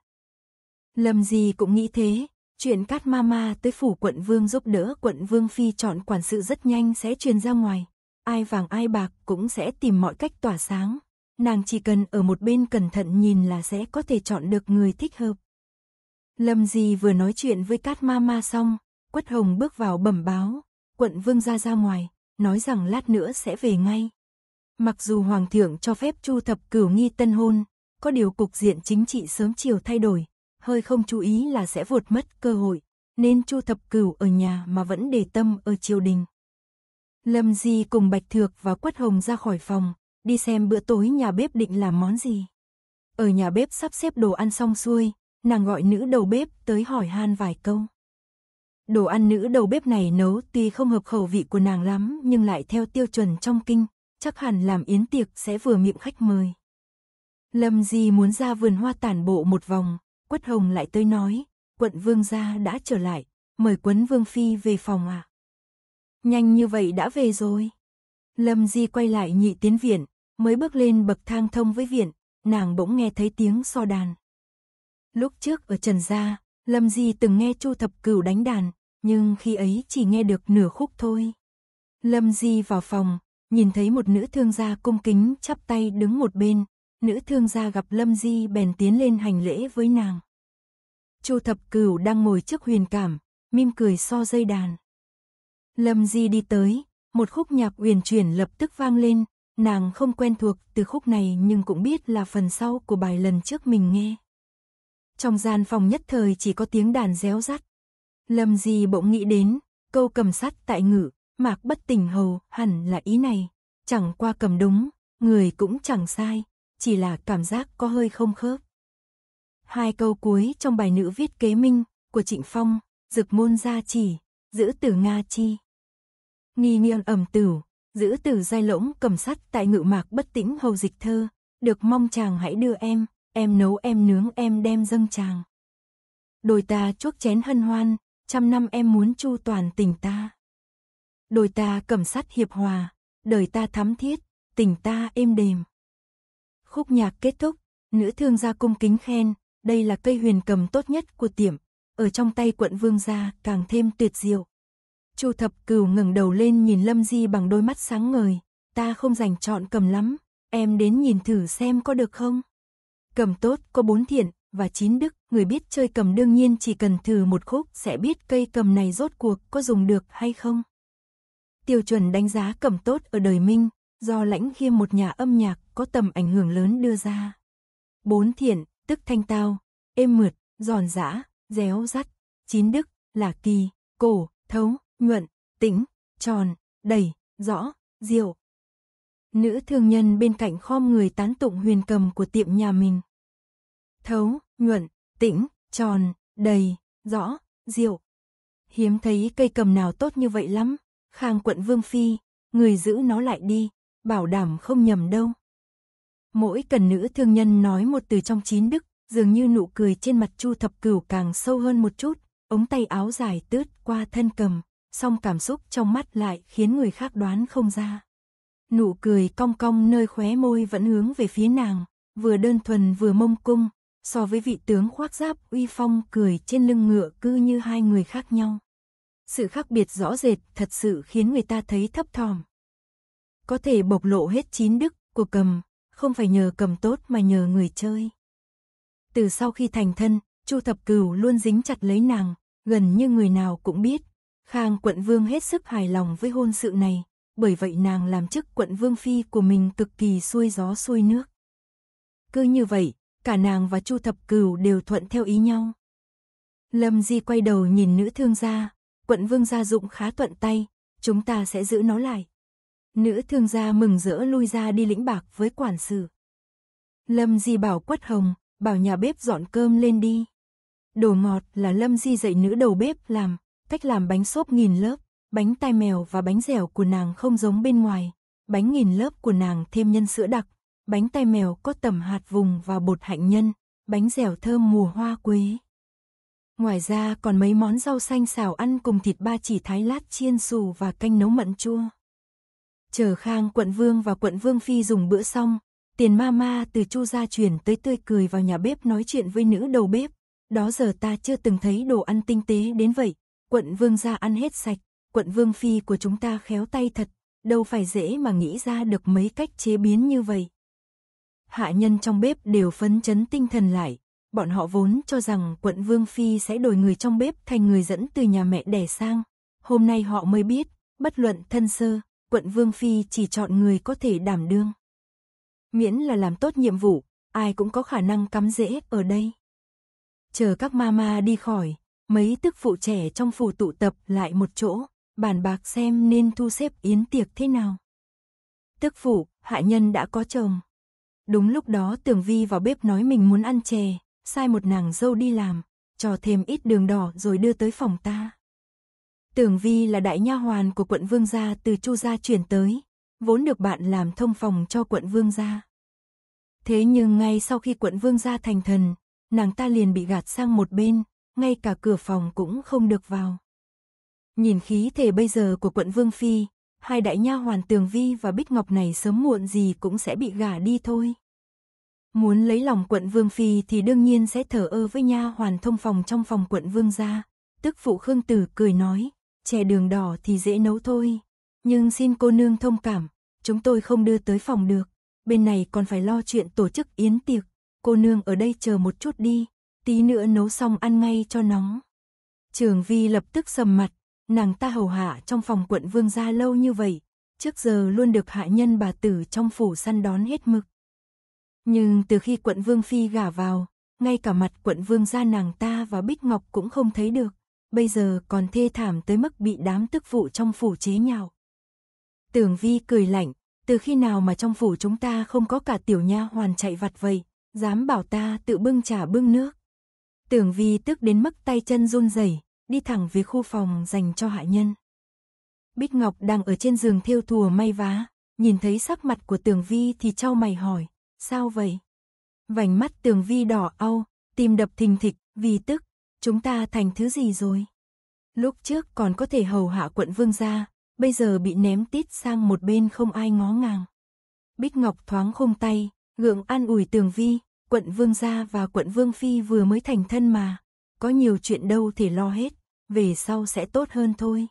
Lâm gì cũng nghĩ thế, chuyện Cát Ma Ma tới phủ quận vương giúp đỡ quận vương phi chọn quản sự rất nhanh sẽ truyền ra ngoài, ai vàng ai bạc cũng sẽ tìm mọi cách tỏa sáng, nàng chỉ cần ở một bên cẩn thận nhìn là sẽ có thể chọn được người thích hợp. Lâm Di vừa nói chuyện với Cát Ma Ma xong, Quất Hồng bước vào bẩm báo, quận vương ra ra ngoài, nói rằng lát nữa sẽ về ngay. Mặc dù Hoàng thượng cho phép chu thập cửu nghi tân hôn, có điều cục diện chính trị sớm chiều thay đổi, hơi không chú ý là sẽ vụt mất cơ hội, nên chu thập cửu ở nhà mà vẫn để tâm ở triều đình. Lâm Di cùng Bạch Thược và Quất Hồng ra khỏi phòng, đi xem bữa tối nhà bếp định làm món gì. Ở nhà bếp sắp xếp đồ ăn xong xuôi, nàng gọi nữ đầu bếp tới hỏi han vài câu. Đồ ăn nữ đầu bếp này nấu tuy không hợp khẩu vị của nàng lắm nhưng lại theo tiêu chuẩn trong kinh, chắc hẳn làm yến tiệc sẽ vừa miệng khách mời. Lâm Di muốn ra vườn hoa tản bộ một vòng, Quất Hồng lại tới nói, quận vương gia đã trở lại, mời quấn vương phi về phòng à. Nhanh như vậy đã về rồi. Lâm Di quay lại nhị tiến viện, mới bước lên bậc thang thông với viện, nàng bỗng nghe thấy tiếng so đàn. Lúc trước ở Trần Gia, Lâm Di từng nghe Chu Thập Cửu đánh đàn, nhưng khi ấy chỉ nghe được nửa khúc thôi. Lâm Di vào phòng, nhìn thấy một nữ thương gia cung kính chắp tay đứng một bên, nữ thương gia gặp Lâm Di bèn tiến lên hành lễ với nàng. Chu Thập Cửu đang ngồi trước huyền cảm, mỉm cười so dây đàn. Lâm Di đi tới, một khúc nhạc uyển chuyển lập tức vang lên, nàng không quen thuộc từ khúc này nhưng cũng biết là phần sau của bài lần trước mình nghe. Trong gian phòng nhất thời chỉ có tiếng đàn réo rắt, Lâm Di bỗng nghĩ đến, câu cầm sắt tại ngự mạc bất tình hầu hẳn là ý này. Chẳng qua cầm đúng, người cũng chẳng sai, chỉ là cảm giác có hơi không khớp. Hai câu cuối trong bài nữ viết kế minh của Trịnh Phong, dực môn gia chỉ, giữ tử Nga chi. Nghi nghiêng ẩm tử, giữ tử dai lỗng cầm sắt tại ngự mạc bất tĩnh hầu dịch thơ, được mong chàng hãy đưa em, em nấu em nướng em đem dâng chàng. đôi ta chuốc chén hân hoan, trăm năm em muốn chu toàn tình ta. Đôi ta cầm sắt hiệp hòa, đời ta thắm thiết, tình ta êm đềm. Khúc nhạc kết thúc, nữ thương gia cung kính khen, đây là cây huyền cầm tốt nhất của tiệm, ở trong tay quận vương gia càng thêm tuyệt diệu. Chu thập cửu ngẩng đầu lên nhìn Lâm Di bằng đôi mắt sáng ngời, ta không dành chọn cầm lắm, em đến nhìn thử xem có được không? Cầm tốt có bốn thiện và chín đức, người biết chơi cầm đương nhiên chỉ cần thử một khúc sẽ biết cây cầm này rốt cuộc có dùng được hay không. Tiêu chuẩn đánh giá cầm tốt ở đời Minh, do lãnh khiêm một nhà âm nhạc có tầm ảnh hưởng lớn đưa ra. Bốn thiện, tức thanh tao, êm mượt, giòn giã, réo rắt, chín đức, là kỳ, cổ, thấu, nhuận, tĩnh, tròn, đầy, rõ, diệu. Nữ thương nhân bên cạnh khom người tán tụng huyền cầm của tiệm nhà mình. Thấu, nhuận, tĩnh, tròn, đầy, rõ, diệu. Hiếm thấy cây cầm nào tốt như vậy lắm, khang quận Vương Phi, người giữ nó lại đi, bảo đảm không nhầm đâu. Mỗi cần nữ thương nhân nói một từ trong chín đức, dường như nụ cười trên mặt Chu Thập Cửu càng sâu hơn một chút, ống tay áo dài tướt qua thân cầm, song cảm xúc trong mắt lại khiến người khác đoán không ra. Nụ cười cong cong nơi khóe môi vẫn hướng về phía nàng, vừa đơn thuần vừa mông cung, so với vị tướng khoác giáp uy phong cười trên lưng ngựa cư như hai người khác nhau. Sự khác biệt rõ rệt thật sự khiến người ta thấy thấp thỏm. Có thể bộc lộ hết chín đức của cầm, không phải nhờ cầm tốt mà nhờ người chơi. Từ sau khi thành thân, Chu Thập Cửu luôn dính chặt lấy nàng, gần như người nào cũng biết. Khang quận vương hết sức hài lòng với hôn sự này, bởi vậy nàng làm chức quận vương phi của mình cực kỳ xuôi gió xuôi nước. Cứ như vậy, cả nàng và Chu Thập Cửu đều thuận theo ý nhau. Lâm Di quay đầu nhìn nữ thương gia, quận vương gia dụng khá thuận tay, chúng ta sẽ giữ nó lại. Nữ thương gia mừng rỡ lui ra đi lĩnh bạc với quản sự. Lâm Di bảo Quất Hồng, bảo nhà bếp dọn cơm lên đi. Đồ ngọt là Lâm Di dạy nữ đầu bếp làm, cách làm bánh xốp nghìn lớp, bánh tai mèo và bánh dẻo của nàng không giống bên ngoài. Bánh nghìn lớp của nàng thêm nhân sữa đặc bánh tai mèo có tẩm hạt vùng và bột hạnh nhân, bánh dẻo thơm mùa hoa quế. Ngoài ra còn mấy món rau xanh xào ăn cùng thịt ba chỉ thái lát chiên xù và canh nấu mận chua. Chờ Khang quận Vương và quận Vương Phi dùng bữa xong, tiền ma ma từ chu gia chuyển tới tươi cười vào nhà bếp nói chuyện với nữ đầu bếp. Đó giờ ta chưa từng thấy đồ ăn tinh tế đến vậy, quận Vương gia ăn hết sạch, quận Vương Phi của chúng ta khéo tay thật, đâu phải dễ mà nghĩ ra được mấy cách chế biến như vậy hạ nhân trong bếp đều phấn chấn tinh thần lại. Bọn họ vốn cho rằng quận Vương Phi sẽ đổi người trong bếp thành người dẫn từ nhà mẹ đẻ sang. Hôm nay họ mới biết, bất luận thân sơ, quận Vương Phi chỉ chọn người có thể đảm đương. Miễn là làm tốt nhiệm vụ, ai cũng có khả năng cắm rễ ở đây. Chờ các ma ma đi khỏi, mấy tức phụ trẻ trong phủ tụ tập lại một chỗ, bàn bạc xem nên thu xếp yến tiệc thế nào. Tức phụ, hạ nhân đã có chồng, Đúng lúc đó Tường Vi vào bếp nói mình muốn ăn chè, sai một nàng dâu đi làm, cho thêm ít đường đỏ rồi đưa tới phòng ta. Tường Vi là đại nha hoàn của quận Vương gia từ Chu gia chuyển tới, vốn được bạn làm thông phòng cho quận Vương gia. Thế nhưng ngay sau khi quận Vương gia thành thần, nàng ta liền bị gạt sang một bên, ngay cả cửa phòng cũng không được vào. Nhìn khí thể bây giờ của quận Vương Phi, hai đại nha hoàn Tường Vi và Bích Ngọc này sớm muộn gì cũng sẽ bị gả đi thôi. Muốn lấy lòng quận vương phi thì đương nhiên sẽ thở ơ với nha hoàn thông phòng trong phòng quận vương gia. Tức phụ Khương Tử cười nói, chè đường đỏ thì dễ nấu thôi, nhưng xin cô nương thông cảm, chúng tôi không đưa tới phòng được, bên này còn phải lo chuyện tổ chức yến tiệc, cô nương ở đây chờ một chút đi, tí nữa nấu xong ăn ngay cho nóng. Trường Vi lập tức sầm mặt, nàng ta hầu hạ trong phòng quận vương gia lâu như vậy, trước giờ luôn được hạ nhân bà tử trong phủ săn đón hết mực. Nhưng từ khi quận vương phi gả vào, ngay cả mặt quận vương gia nàng ta và Bích Ngọc cũng không thấy được, bây giờ còn thê thảm tới mức bị đám tức vụ trong phủ chế nhạo. Tưởng Vi cười lạnh, từ khi nào mà trong phủ chúng ta không có cả tiểu nha hoàn chạy vặt vậy, dám bảo ta tự bưng trà bưng nước. Tưởng Vi tức đến mức tay chân run rẩy, đi thẳng về khu phòng dành cho hạ nhân. Bích Ngọc đang ở trên giường thêu thùa may vá, nhìn thấy sắc mặt của Tường Vi thì trao mày hỏi, sao vậy? Vành mắt Tường Vi đỏ au, tim đập thình thịch, vì tức, chúng ta thành thứ gì rồi? Lúc trước còn có thể hầu hạ quận vương gia, bây giờ bị ném tít sang một bên không ai ngó ngàng. Bích Ngọc thoáng khung tay, gượng an ủi Tường Vi, quận vương gia và quận vương phi vừa mới thành thân mà, có nhiều chuyện đâu thì lo hết, về sau sẽ tốt hơn thôi.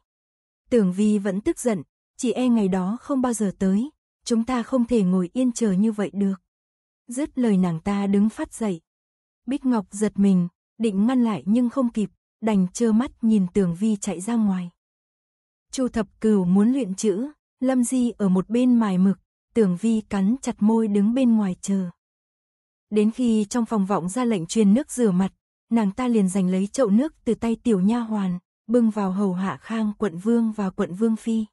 Tưởng Vi vẫn tức giận, chị e ngày đó không bao giờ tới, chúng ta không thể ngồi yên chờ như vậy được. Dứt lời nàng ta đứng phát dậy. Bích Ngọc giật mình, định ngăn lại nhưng không kịp, đành trơ mắt nhìn Tưởng Vi chạy ra ngoài. Chu Thập Cửu muốn luyện chữ, Lâm Di ở một bên mài mực, Tưởng Vi cắn chặt môi đứng bên ngoài chờ. Đến khi trong phòng vọng ra lệnh truyền nước rửa mặt, nàng ta liền giành lấy chậu nước từ tay tiểu nha hoàn, bưng vào hầu hạ khang quận vương và quận vương phi.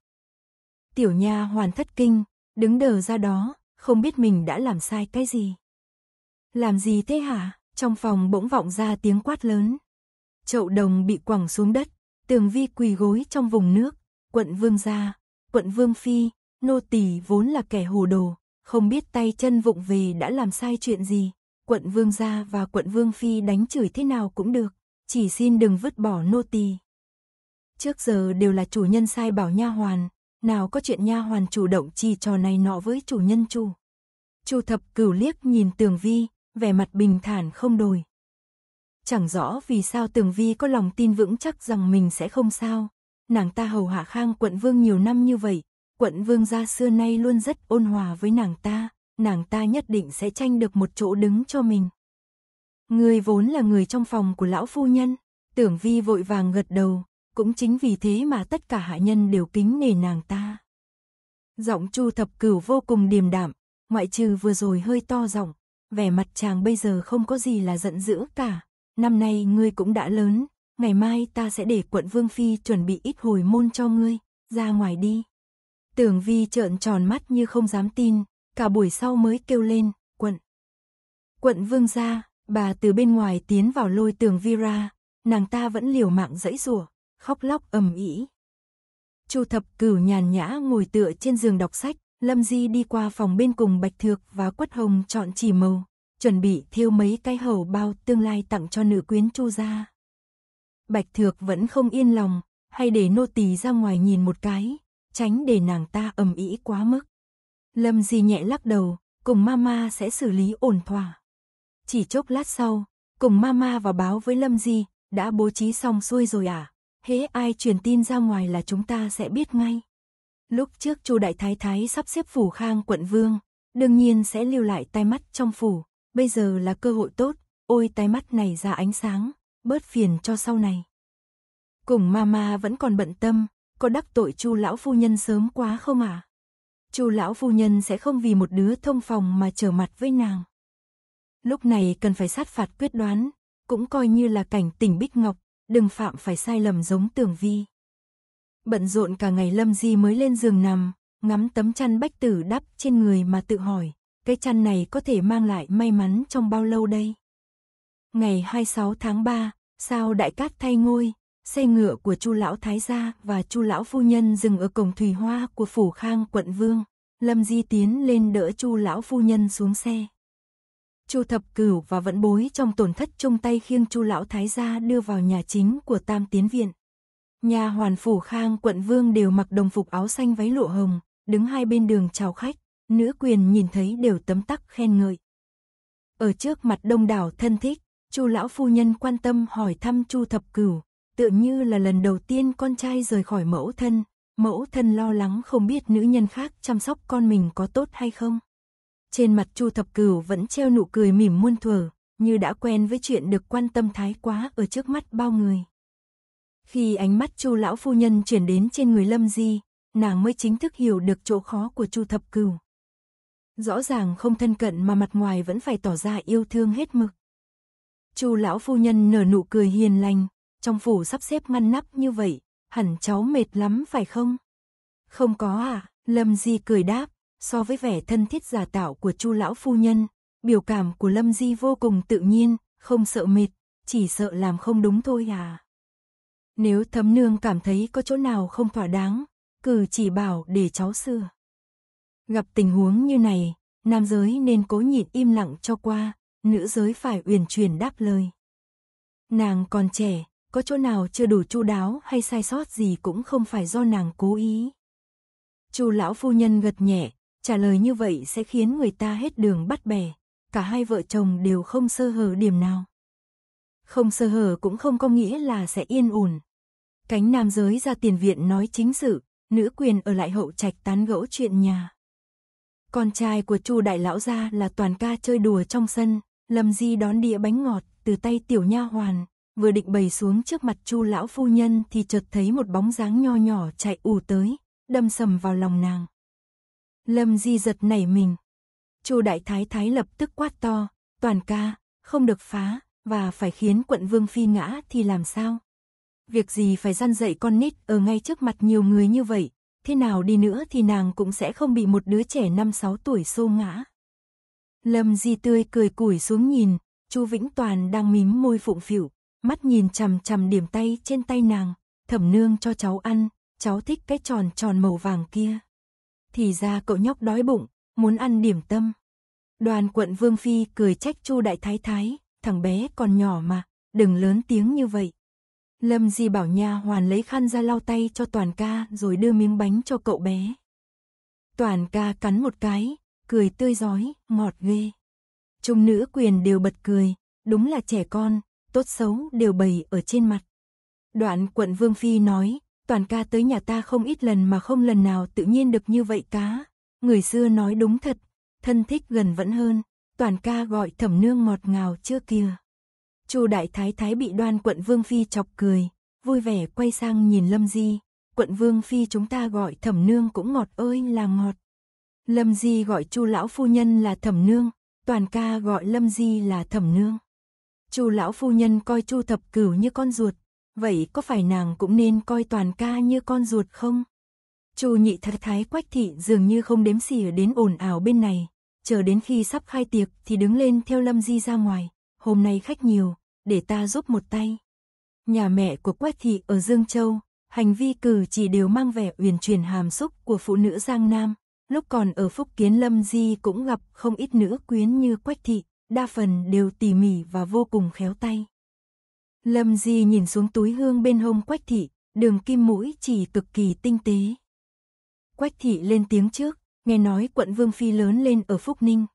Tiểu nha hoàn thất kinh, đứng đờ ra đó, không biết mình đã làm sai cái gì. Làm gì thế hả? Trong phòng bỗng vọng ra tiếng quát lớn. Chậu đồng bị quẳng xuống đất, tường vi quỳ gối trong vùng nước, quận vương gia, quận vương phi, nô tỳ vốn là kẻ hồ đồ, không biết tay chân vụng về đã làm sai chuyện gì, quận vương gia và quận vương phi đánh chửi thế nào cũng được, chỉ xin đừng vứt bỏ nô tỳ. Trước giờ đều là chủ nhân sai bảo nha hoàn, nào có chuyện nha hoàn chủ động chi trò này nọ với chủ nhân chủ. Chu thập cửu liếc nhìn Tường Vi, vẻ mặt bình thản không đổi. Chẳng rõ vì sao Tường Vi có lòng tin vững chắc rằng mình sẽ không sao. Nàng ta hầu hạ khang quận vương nhiều năm như vậy, quận vương gia xưa nay luôn rất ôn hòa với nàng ta, nàng ta nhất định sẽ tranh được một chỗ đứng cho mình. Người vốn là người trong phòng của lão phu nhân, tưởng vi vội vàng gật đầu, cũng chính vì thế mà tất cả hạ nhân đều kính nể nàng ta. Giọng chu thập cửu vô cùng điềm đạm, ngoại trừ vừa rồi hơi to giọng, vẻ mặt chàng bây giờ không có gì là giận dữ cả. Năm nay ngươi cũng đã lớn, ngày mai ta sẽ để quận Vương Phi chuẩn bị ít hồi môn cho ngươi, ra ngoài đi. Tưởng vi trợn tròn mắt như không dám tin, cả buổi sau mới kêu lên, quận. Quận vương gia, bà từ bên ngoài tiến vào lôi tường Vira, nàng ta vẫn liều mạng dẫy rủa, khóc lóc ầm ĩ. Chu thập cửu nhàn nhã ngồi tựa trên giường đọc sách, Lâm Di đi qua phòng bên cùng Bạch Thược và Quất Hồng chọn chỉ màu, chuẩn bị thiêu mấy cái hầu bao tương lai tặng cho nữ quyến Chu gia. Bạch Thược vẫn không yên lòng, hay để nô tỳ ra ngoài nhìn một cái, tránh để nàng ta ầm ĩ quá mức. Lâm Di nhẹ lắc đầu, cùng mama sẽ xử lý ổn thỏa. Chỉ chốc lát sau, cùng mama và báo với Lâm Di, đã bố trí xong xuôi rồi à? Hễ ai truyền tin ra ngoài là chúng ta sẽ biết ngay. Lúc trước Chu Đại Thái Thái sắp xếp phủ khang quận vương, đương nhiên sẽ lưu lại tai mắt trong phủ, bây giờ là cơ hội tốt, ôi tai mắt này ra ánh sáng, bớt phiền cho sau này. Cùng mama vẫn còn bận tâm, có đắc tội Chu lão phu nhân sớm quá không à? Chu lão phu nhân sẽ không vì một đứa thông phòng mà trở mặt với nàng. Lúc này cần phải sát phạt quyết đoán, cũng coi như là cảnh tỉnh Bích Ngọc, đừng phạm phải sai lầm giống Tường Vi. Bận rộn cả ngày Lâm Di mới lên giường nằm, ngắm tấm chăn bách tử đắp trên người mà tự hỏi, cái chăn này có thể mang lại may mắn trong bao lâu đây? Ngày 26 tháng 3, sao Đại Cát thay ngôi, xe ngựa của Chu lão thái gia và Chu lão phu nhân dừng ở cổng thủy hoa của phủ Khang quận Vương. Lâm Di tiến lên đỡ Chu lão phu nhân xuống xe. Chu Thập Cửu và Vẫn Bối trong tổn thất chung tay khiêng Chu lão thái gia đưa vào nhà chính của Tam Tiến viện. Nhà hoàn phủ Khang quận Vương đều mặc đồng phục áo xanh váy lụa hồng, đứng hai bên đường chào khách, nữ quyền nhìn thấy đều tấm tắc khen ngợi. Ở trước mặt đông đảo thân thích, Chu lão phu nhân quan tâm hỏi thăm Chu Thập Cửu, tựa như là lần đầu tiên con trai rời khỏi mẫu thân, mẫu thân lo lắng không biết nữ nhân khác chăm sóc con mình có tốt hay không. Trên mặt Chu Thập Cửu vẫn treo nụ cười mỉm muôn thuở, như đã quen với chuyện được quan tâm thái quá ở trước mắt bao người. Khi ánh mắt Chu lão phu nhân chuyển đến trên người Lâm Di, nàng mới chính thức hiểu được chỗ khó của Chu Thập Cửu. Rõ ràng không thân cận mà mặt ngoài vẫn phải tỏ ra yêu thương hết mực. Chu lão phu nhân nở nụ cười hiền lành, trong phủ sắp xếp ngăn nắp như vậy, hẳn cháu mệt lắm phải không? Không có à, Lâm Di cười đáp, so với vẻ thân thiết giả tạo của Chu lão phu nhân, biểu cảm của Lâm Di vô cùng tự nhiên, không sợ mệt, chỉ sợ làm không đúng thôi à. Nếu thấm nương cảm thấy có chỗ nào không thỏa đáng, cử chỉ bảo để cháu sửa. Gặp tình huống như này, nam giới nên cố nhịn im lặng cho qua, nữ giới phải uyển chuyển đáp lời. Nàng còn trẻ, có chỗ nào chưa đủ chu đáo hay sai sót gì cũng không phải do nàng cố ý. Chu lão phu nhân gật nhẹ, trả lời như vậy sẽ khiến người ta hết đường bắt bẻ, cả hai vợ chồng đều không sơ hở điểm nào. Không sơ hở cũng không có nghĩa là sẽ yên ổn. Cánh nam giới ra tiền viện nói chính sự, nữ quyền ở lại hậu trạch tán gẫu chuyện nhà. Con trai của Chu đại lão gia là toàn ca chơi đùa trong sân, Lâm Di đón đĩa bánh ngọt từ tay tiểu nha hoàn, vừa định bày xuống trước mặt Chu lão phu nhân thì chợt thấy một bóng dáng nho nhỏ chạy ù tới, đâm sầm vào lòng nàng. Lâm Di giật nảy mình. Chu đại thái thái lập tức quát to, "Toàn ca, không được phá, và phải khiến quận vương phi ngã thì làm sao? Việc gì phải gian dậy con nít ở ngay trước mặt nhiều người như vậy, thế nào đi nữa thì nàng cũng sẽ không bị một đứa trẻ năm sáu tuổi xô ngã." Lâm Di tươi cười củi xuống nhìn, Chu Vĩnh Toàn đang mím môi phụng phịu, mắt nhìn chằm chằm điểm tay trên tay nàng, thẩm nương cho cháu ăn, cháu thích cái tròn tròn màu vàng kia. Thì ra cậu nhóc đói bụng, muốn ăn điểm tâm. Đoàn quận Vương Phi cười trách Chu Đại Thái Thái, thằng bé còn nhỏ mà, đừng lớn tiếng như vậy. Lâm Di bảo nha hoàn lấy khăn ra lau tay cho Toàn ca rồi đưa miếng bánh cho cậu bé. Toàn ca cắn một cái, cười tươi rói, ngọt ghê. Trung nữ quyền đều bật cười, đúng là trẻ con, tốt xấu đều bày ở trên mặt. Đoạn quận Vương Phi nói, toàn ca tới nhà ta không ít lần mà không lần nào tự nhiên được như vậy cá. Người xưa nói đúng thật, thân thích gần vẫn hơn, toàn ca gọi thẩm nương ngọt ngào chưa kìa. Chu đại thái thái bị đoan quận Vương Phi chọc cười, vui vẻ quay sang nhìn Lâm Di, quận Vương Phi chúng ta gọi thẩm nương cũng ngọt ơi là ngọt. Lâm Di gọi Chu lão phu nhân là thẩm nương, toàn ca gọi Lâm Di là thẩm nương. Chu lão phu nhân coi Chu thập cửu như con ruột, vậy có phải nàng cũng nên coi toàn ca như con ruột không? Chu nhị thật thái quách thị dường như không đếm xỉa đến ồn ào bên này, chờ đến khi sắp khai tiệc thì đứng lên theo Lâm Di ra ngoài, hôm nay khách nhiều, để ta giúp một tay. Nhà mẹ của quách thị ở Dương Châu, hành vi cử chỉ đều mang vẻ uyển chuyển hàm xúc của phụ nữ Giang Nam, lúc còn ở Phúc Kiến Lâm Di cũng gặp không ít nữ quyến như quách thị đa phần đều tỉ mỉ và vô cùng khéo tay. Lâm Di nhìn xuống túi hương bên hông Quách Thị, đường kim mũi chỉ cực kỳ tinh tế. Quách Thị lên tiếng trước, nghe nói quận Vương Phi lớn lên ở Phúc Ninh.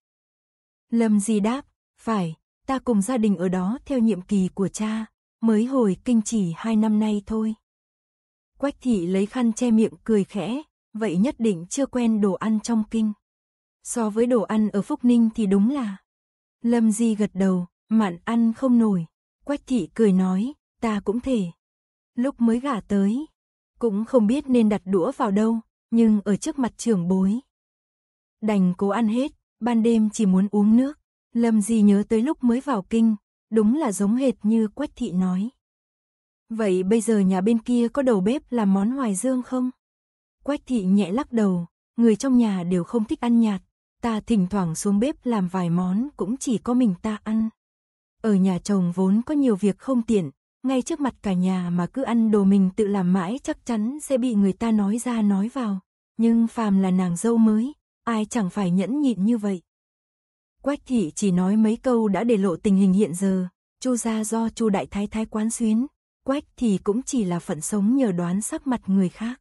Lâm Di đáp, phải, ta cùng gia đình ở đó theo nhiệm kỳ của cha, mới hồi kinh chỉ hai năm nay thôi. Quách Thị lấy khăn che miệng cười khẽ, vậy nhất định chưa quen đồ ăn trong kinh. So với đồ ăn ở Phúc Ninh thì đúng là... Lâm Di gật đầu, mặn ăn không nổi. Quách thị cười nói, ta cũng thể. Lúc mới gả tới, cũng không biết nên đặt đũa vào đâu, nhưng ở trước mặt trưởng bối. Đành cố ăn hết, ban đêm chỉ muốn uống nước. Lâm Di nhớ tới lúc mới vào kinh, đúng là giống hệt như Quách thị nói. Vậy bây giờ nhà bên kia có đầu bếp làm món hoài dương không? Quách thị nhẹ lắc đầu, người trong nhà đều không thích ăn nhạt, Ta thỉnh thoảng xuống bếp làm vài món cũng chỉ có mình ta ăn. Ở nhà chồng vốn có nhiều việc không tiện, ngay trước mặt cả nhà mà cứ ăn đồ mình tự làm mãi chắc chắn sẽ bị người ta nói ra nói vào. Nhưng phàm là nàng dâu mới, ai chẳng phải nhẫn nhịn như vậy. Quách thị chỉ nói mấy câu đã để lộ tình hình hiện giờ, chu gia do chu đại thái thái quán xuyến, quách thì cũng chỉ là phận sống nhờ đoán sắc mặt người khác.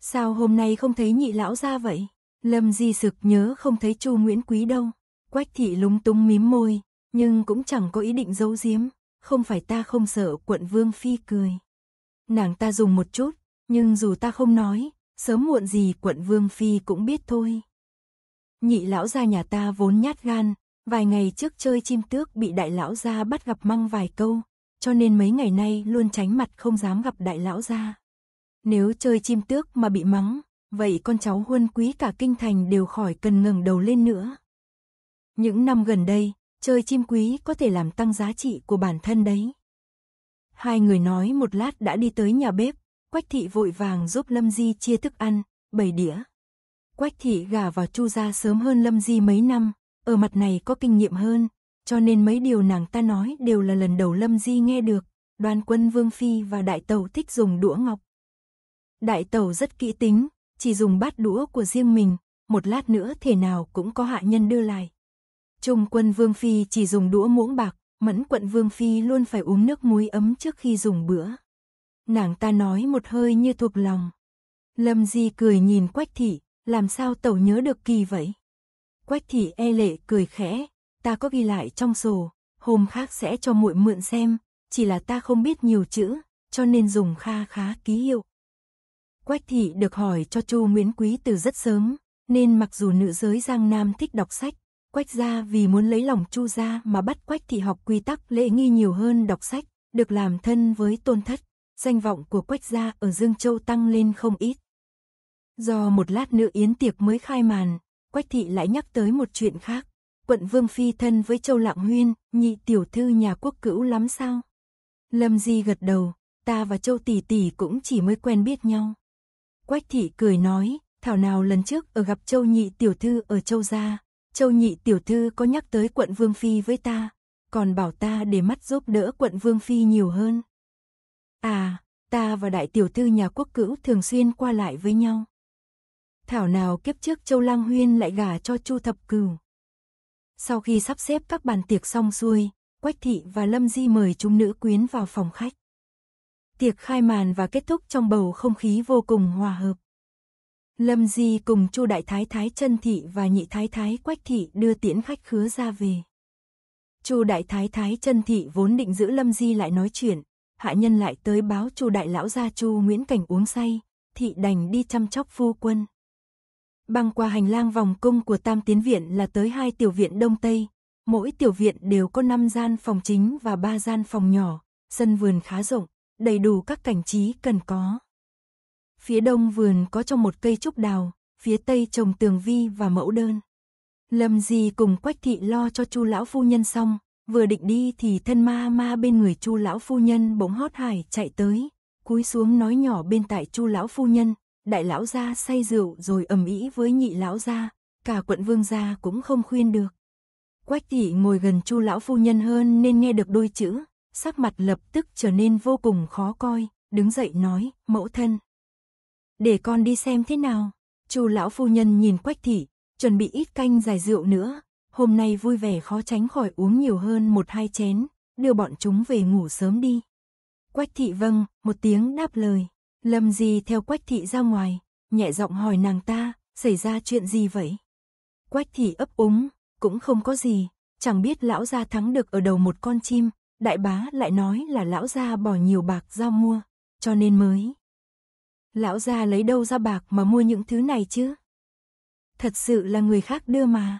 Sao hôm nay không thấy nhị lão ra vậy? Lâm Di Sực nhớ không thấy Chu Nguyễn Quý đâu. Quách thị lúng túng mím môi, nhưng cũng chẳng có ý định giấu giếm, không phải ta không sợ quận Vương Phi cười. Nàng ta dùng một chút, nhưng dù ta không nói, sớm muộn gì quận Vương Phi cũng biết thôi. Nhị lão gia nhà ta vốn nhát gan, vài ngày trước chơi chim tước bị đại lão gia bắt gặp măng vài câu, cho nên mấy ngày nay luôn tránh mặt không dám gặp đại lão gia. Nếu chơi chim tước mà bị mắng, Vậy con cháu huân quý cả kinh thành đều khỏi cần ngẩng đầu lên nữa. Những năm gần đây, chơi chim quý có thể làm tăng giá trị của bản thân đấy. Hai người nói một lát đã đi tới nhà bếp, Quách thị vội vàng giúp Lâm Di chia thức ăn, bày đĩa. Quách thị gả vào Chu gia sớm hơn Lâm Di mấy năm, ở mặt này có kinh nghiệm hơn, cho nên mấy điều nàng ta nói đều là lần đầu Lâm Di nghe được. Đoàn quân Vương Phi và Đại tàu thích dùng đũa ngọc. Đại tàu rất kỹ tính, chỉ dùng bát đũa của riêng mình, một lát nữa thể nào cũng có hạ nhân đưa lại. Trung quân Vương Phi chỉ dùng đũa muỗng bạc, mẫn quận Vương Phi luôn phải uống nước muối ấm trước khi dùng bữa. Nàng ta nói một hơi như thuộc lòng. Lâm Di cười nhìn Quách Thị, làm sao tẩu nhớ được kỳ vậy? Quách Thị e lệ cười khẽ, ta có ghi lại trong sổ, hôm khác sẽ cho muội mượn xem, chỉ là ta không biết nhiều chữ, cho nên dùng kha khá ký hiệu. Quách thị được hỏi cho Chu Nguyễn Quý từ rất sớm, nên mặc dù nữ giới Giang Nam thích đọc sách, Quách gia vì muốn lấy lòng Chu gia mà bắt Quách thị học quy tắc lễ nghi nhiều hơn đọc sách, được làm thân với tôn thất, danh vọng của Quách gia ở Dương Châu tăng lên không ít. Do một lát nữa yến tiệc mới khai màn, Quách thị lại nhắc tới một chuyện khác. Quận Vương Phi thân với Châu Lạng Huyên, nhị tiểu thư nhà quốc cửu lắm sao? Lâm Di gật đầu, ta và Châu Tỷ Tỷ cũng chỉ mới quen biết nhau. Quách thị cười nói, thảo nào lần trước ở gặp Châu Nhị tiểu thư ở Châu gia, Châu Nhị tiểu thư có nhắc tới quận Vương Phi với ta, còn bảo ta để mắt giúp đỡ quận Vương Phi nhiều hơn. À, ta và đại tiểu thư nhà quốc cửu thường xuyên qua lại với nhau. Thảo nào kiếp trước Châu Lang Huyên lại gả cho Chu Thập Cửu. Sau khi sắp xếp các bàn tiệc xong xuôi, Quách Thị và Lâm Di mời chúng nữ quyến vào phòng khách tiệc khai màn và kết thúc trong bầu không khí vô cùng hòa hợp. Lâm Di cùng Chu Đại Thái Thái Trân Thị và Nhị Thái Thái Quách Thị đưa tiễn khách khứa ra về. Chu Đại Thái Thái Trân Thị vốn định giữ Lâm Di lại nói chuyện, hạ nhân lại tới báo Chu Đại Lão gia Chu Nguyễn Cảnh uống say, thị đành đi chăm chóc phu quân. Băng qua hành lang vòng cung của Tam Tiến Viện là tới hai tiểu viện Đông Tây, mỗi tiểu viện đều có 5 gian phòng chính và 3 gian phòng nhỏ, sân vườn khá rộng, đầy đủ các cảnh trí cần có. Phía đông vườn có trồng một cây trúc đào, phía tây trồng tường vi và mẫu đơn. Lâm Di cùng Quách Thị lo cho Chu lão phu nhân xong, vừa định đi thì thân ma ma bên người Chu lão phu nhân bỗng hót hải chạy tới, cúi xuống nói nhỏ bên tại Chu lão phu nhân, đại lão gia say rượu rồi ầm ĩ với nhị lão gia, cả quận vương gia cũng không khuyên được. Quách Thị ngồi gần Chu lão phu nhân hơn nên nghe được đôi chữ sắc mặt lập tức trở nên vô cùng khó coi, đứng dậy nói, mẫu thân. Để con đi xem thế nào, chu lão phu nhân nhìn quách thị, chuẩn bị ít canh giải rượu nữa, hôm nay vui vẻ khó tránh khỏi uống nhiều hơn một hai chén, đưa bọn chúng về ngủ sớm đi. Quách thị vâng, một tiếng đáp lời, lâm gì theo quách thị ra ngoài, nhẹ giọng hỏi nàng ta, xảy ra chuyện gì vậy? Quách thị ấp úng, cũng không có gì, chẳng biết lão gia thắng được ở đầu một con chim, Đại bá lại nói là lão gia bỏ nhiều bạc ra mua, cho nên mới. Lão gia lấy đâu ra bạc mà mua những thứ này chứ? Thật sự là người khác đưa mà.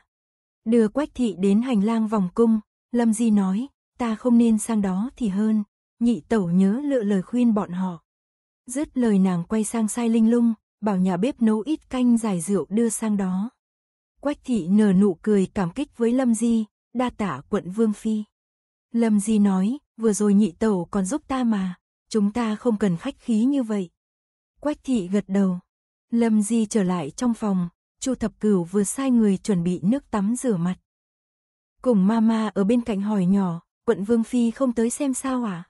Đưa Quách thị đến hành lang vòng cung, Lâm Di nói, ta không nên sang đó thì hơn, nhị tẩu nhớ lựa lời khuyên bọn họ. Dứt lời nàng quay sang sai linh lung, bảo nhà bếp nấu ít canh giải rượu đưa sang đó. Quách thị nở nụ cười cảm kích với Lâm Di, đa tả quận Vương Phi. Lâm Di nói, vừa rồi nhị tẩu còn giúp ta mà, chúng ta không cần khách khí như vậy. Quách thị gật đầu. Lâm Di trở lại trong phòng, Chu Thập Cửu vừa sai người chuẩn bị nước tắm rửa mặt. Cùng mama ở bên cạnh hỏi nhỏ, quận Vương Phi không tới xem sao à?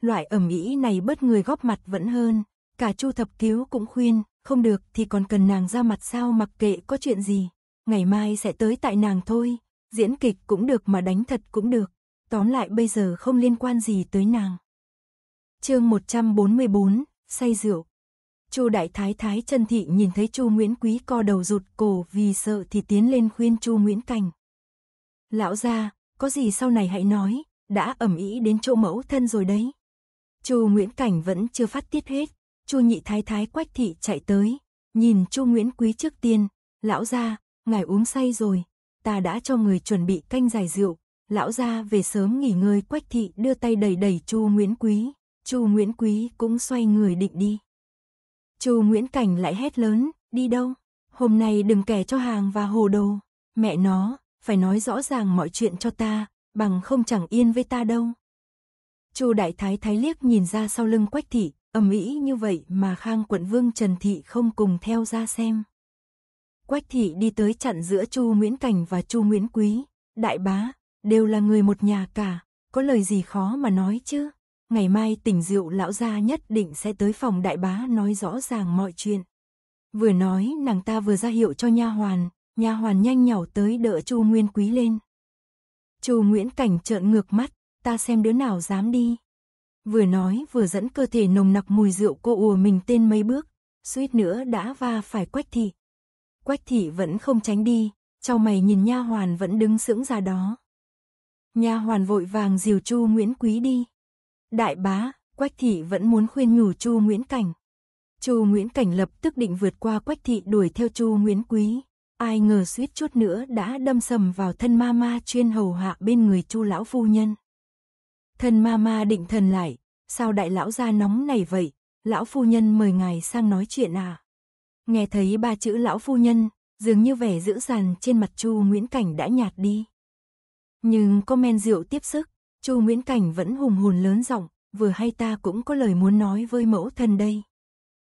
Loại ẩm ý này bớt người góp mặt vẫn hơn, cả Chu Thập Cứu cũng khuyên, không được thì còn cần nàng ra mặt sao mặc kệ có chuyện gì. Ngày mai sẽ tới tại nàng thôi, diễn kịch cũng được mà đánh thật cũng được. Tóm lại bây giờ không liên quan gì tới nàng. chương 144, say rượu. Chu Đại Thái Thái Trần Thị nhìn thấy Chu Nguyễn Quý co đầu rụt cổ vì sợ thì tiến lên khuyên Chu Nguyễn Cảnh. Lão gia, có gì sau này hãy nói, đã ẩm ý đến chỗ mẫu thân rồi đấy. Chu Nguyễn Cảnh vẫn chưa phát tiết hết, Chu Nhị Thái Thái Quách Thị chạy tới, nhìn Chu Nguyễn Quý trước tiên, lão gia, ngài uống say rồi, ta đã cho người chuẩn bị canh giải rượu, lão gia về sớm nghỉ ngơi quách thị đưa tay đẩy đẩy chu nguyễn quý chu nguyễn quý cũng xoay người định đi chu nguyễn cảnh lại hét lớn đi đâu hôm nay đừng kẻ cho hàng và hồ đồ mẹ nó phải nói rõ ràng mọi chuyện cho ta bằng không chẳng yên với ta đâu chu đại thái thái liếc nhìn ra sau lưng quách thị ầm ĩ như vậy mà khang quận vương trần thị không cùng theo ra xem quách thị đi tới chặn giữa chu nguyễn cảnh và chu nguyễn quý đại bá đều là người một nhà cả, có lời gì khó mà nói chứ. Ngày mai tỉnh rượu lão gia nhất định sẽ tới phòng đại bá nói rõ ràng mọi chuyện. Vừa nói nàng ta vừa ra hiệu cho nha hoàn, nha hoàn nhanh nhảu tới đỡ Chu Nguyên Quý lên. Chu Nguyễn Cảnh trợn ngược mắt, ta xem đứa nào dám đi. Vừa nói vừa dẫn cơ thể nồng nặc mùi rượu cô ùa mình tên mấy bước, suýt nữa đã va phải Quách thị. Quách thị vẫn không tránh đi, chau mày nhìn nha hoàn vẫn đứng sững ra đó. Nha hoàn vội vàng dìu Chu Nguyễn Quý đi. Đại bá, Quách thị vẫn muốn khuyên nhủ Chu Nguyễn Cảnh. Chu Nguyễn Cảnh lập tức định vượt qua Quách thị đuổi theo Chu Nguyễn Quý, ai ngờ suýt chút nữa đã đâm sầm vào thân ma ma chuyên hầu hạ bên người Chu lão phu nhân. Thân ma ma định thần lại, sao đại lão gia nóng này vậy, lão phu nhân mời ngài sang nói chuyện à? Nghe thấy ba chữ lão phu nhân, dường như vẻ dữ dằn trên mặt Chu Nguyễn Cảnh đã nhạt đi. Nhưng có men rượu tiếp sức, Chu Nguyễn Cảnh vẫn hùng hồn lớn giọng, vừa hay ta cũng có lời muốn nói với mẫu thân đây.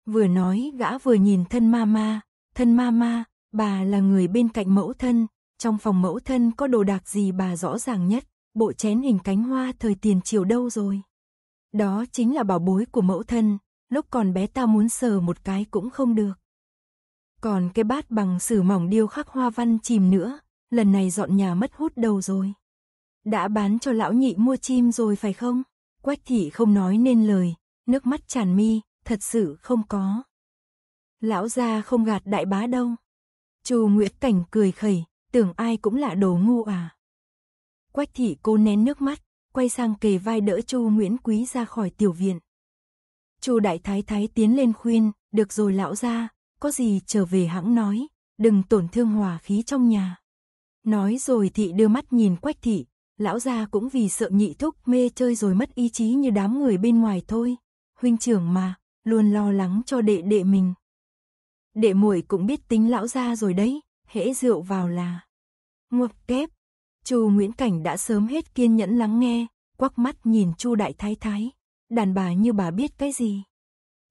Vừa nói gã vừa nhìn thân ma ma, thân ma ma, bà là người bên cạnh mẫu thân, trong phòng mẫu thân có đồ đạc gì bà rõ ràng nhất, bộ chén hình cánh hoa thời tiền triều đâu rồi. Đó chính là bảo bối của mẫu thân, lúc còn bé ta muốn sờ một cái cũng không được. Còn cái bát bằng sử mỏng điêu khắc hoa văn chìm nữa, lần này dọn nhà mất hút đâu rồi. Đã bán cho lão nhị mua chim rồi phải không? Quách thị không nói nên lời, nước mắt tràn mi, thật sự không có. Lão gia không gạt đại bá đâu. Chu Nguyễn Cảnh cười khẩy, tưởng ai cũng là đồ ngu à. Quách thị cô nén nước mắt, quay sang kề vai đỡ Chu Nguyễn Quý ra khỏi tiểu viện. Chu đại thái thái tiến lên khuyên, "Được rồi lão gia, có gì trở về hãng nói, đừng tổn thương hòa khí trong nhà." Nói rồi thị đưa mắt nhìn Quách thị, lão gia cũng vì sợ nhị thúc mê chơi rồi mất ý chí như đám người bên ngoài thôi. Huynh trưởng mà, luôn lo lắng cho đệ đệ mình. Đệ muội cũng biết tính lão gia rồi đấy, hễ rượu vào là ngập kép. Chu Nguyễn Cảnh đã sớm hết kiên nhẫn lắng nghe, quắc mắt nhìn Chu Đại Thái Thái, đàn bà như bà biết cái gì.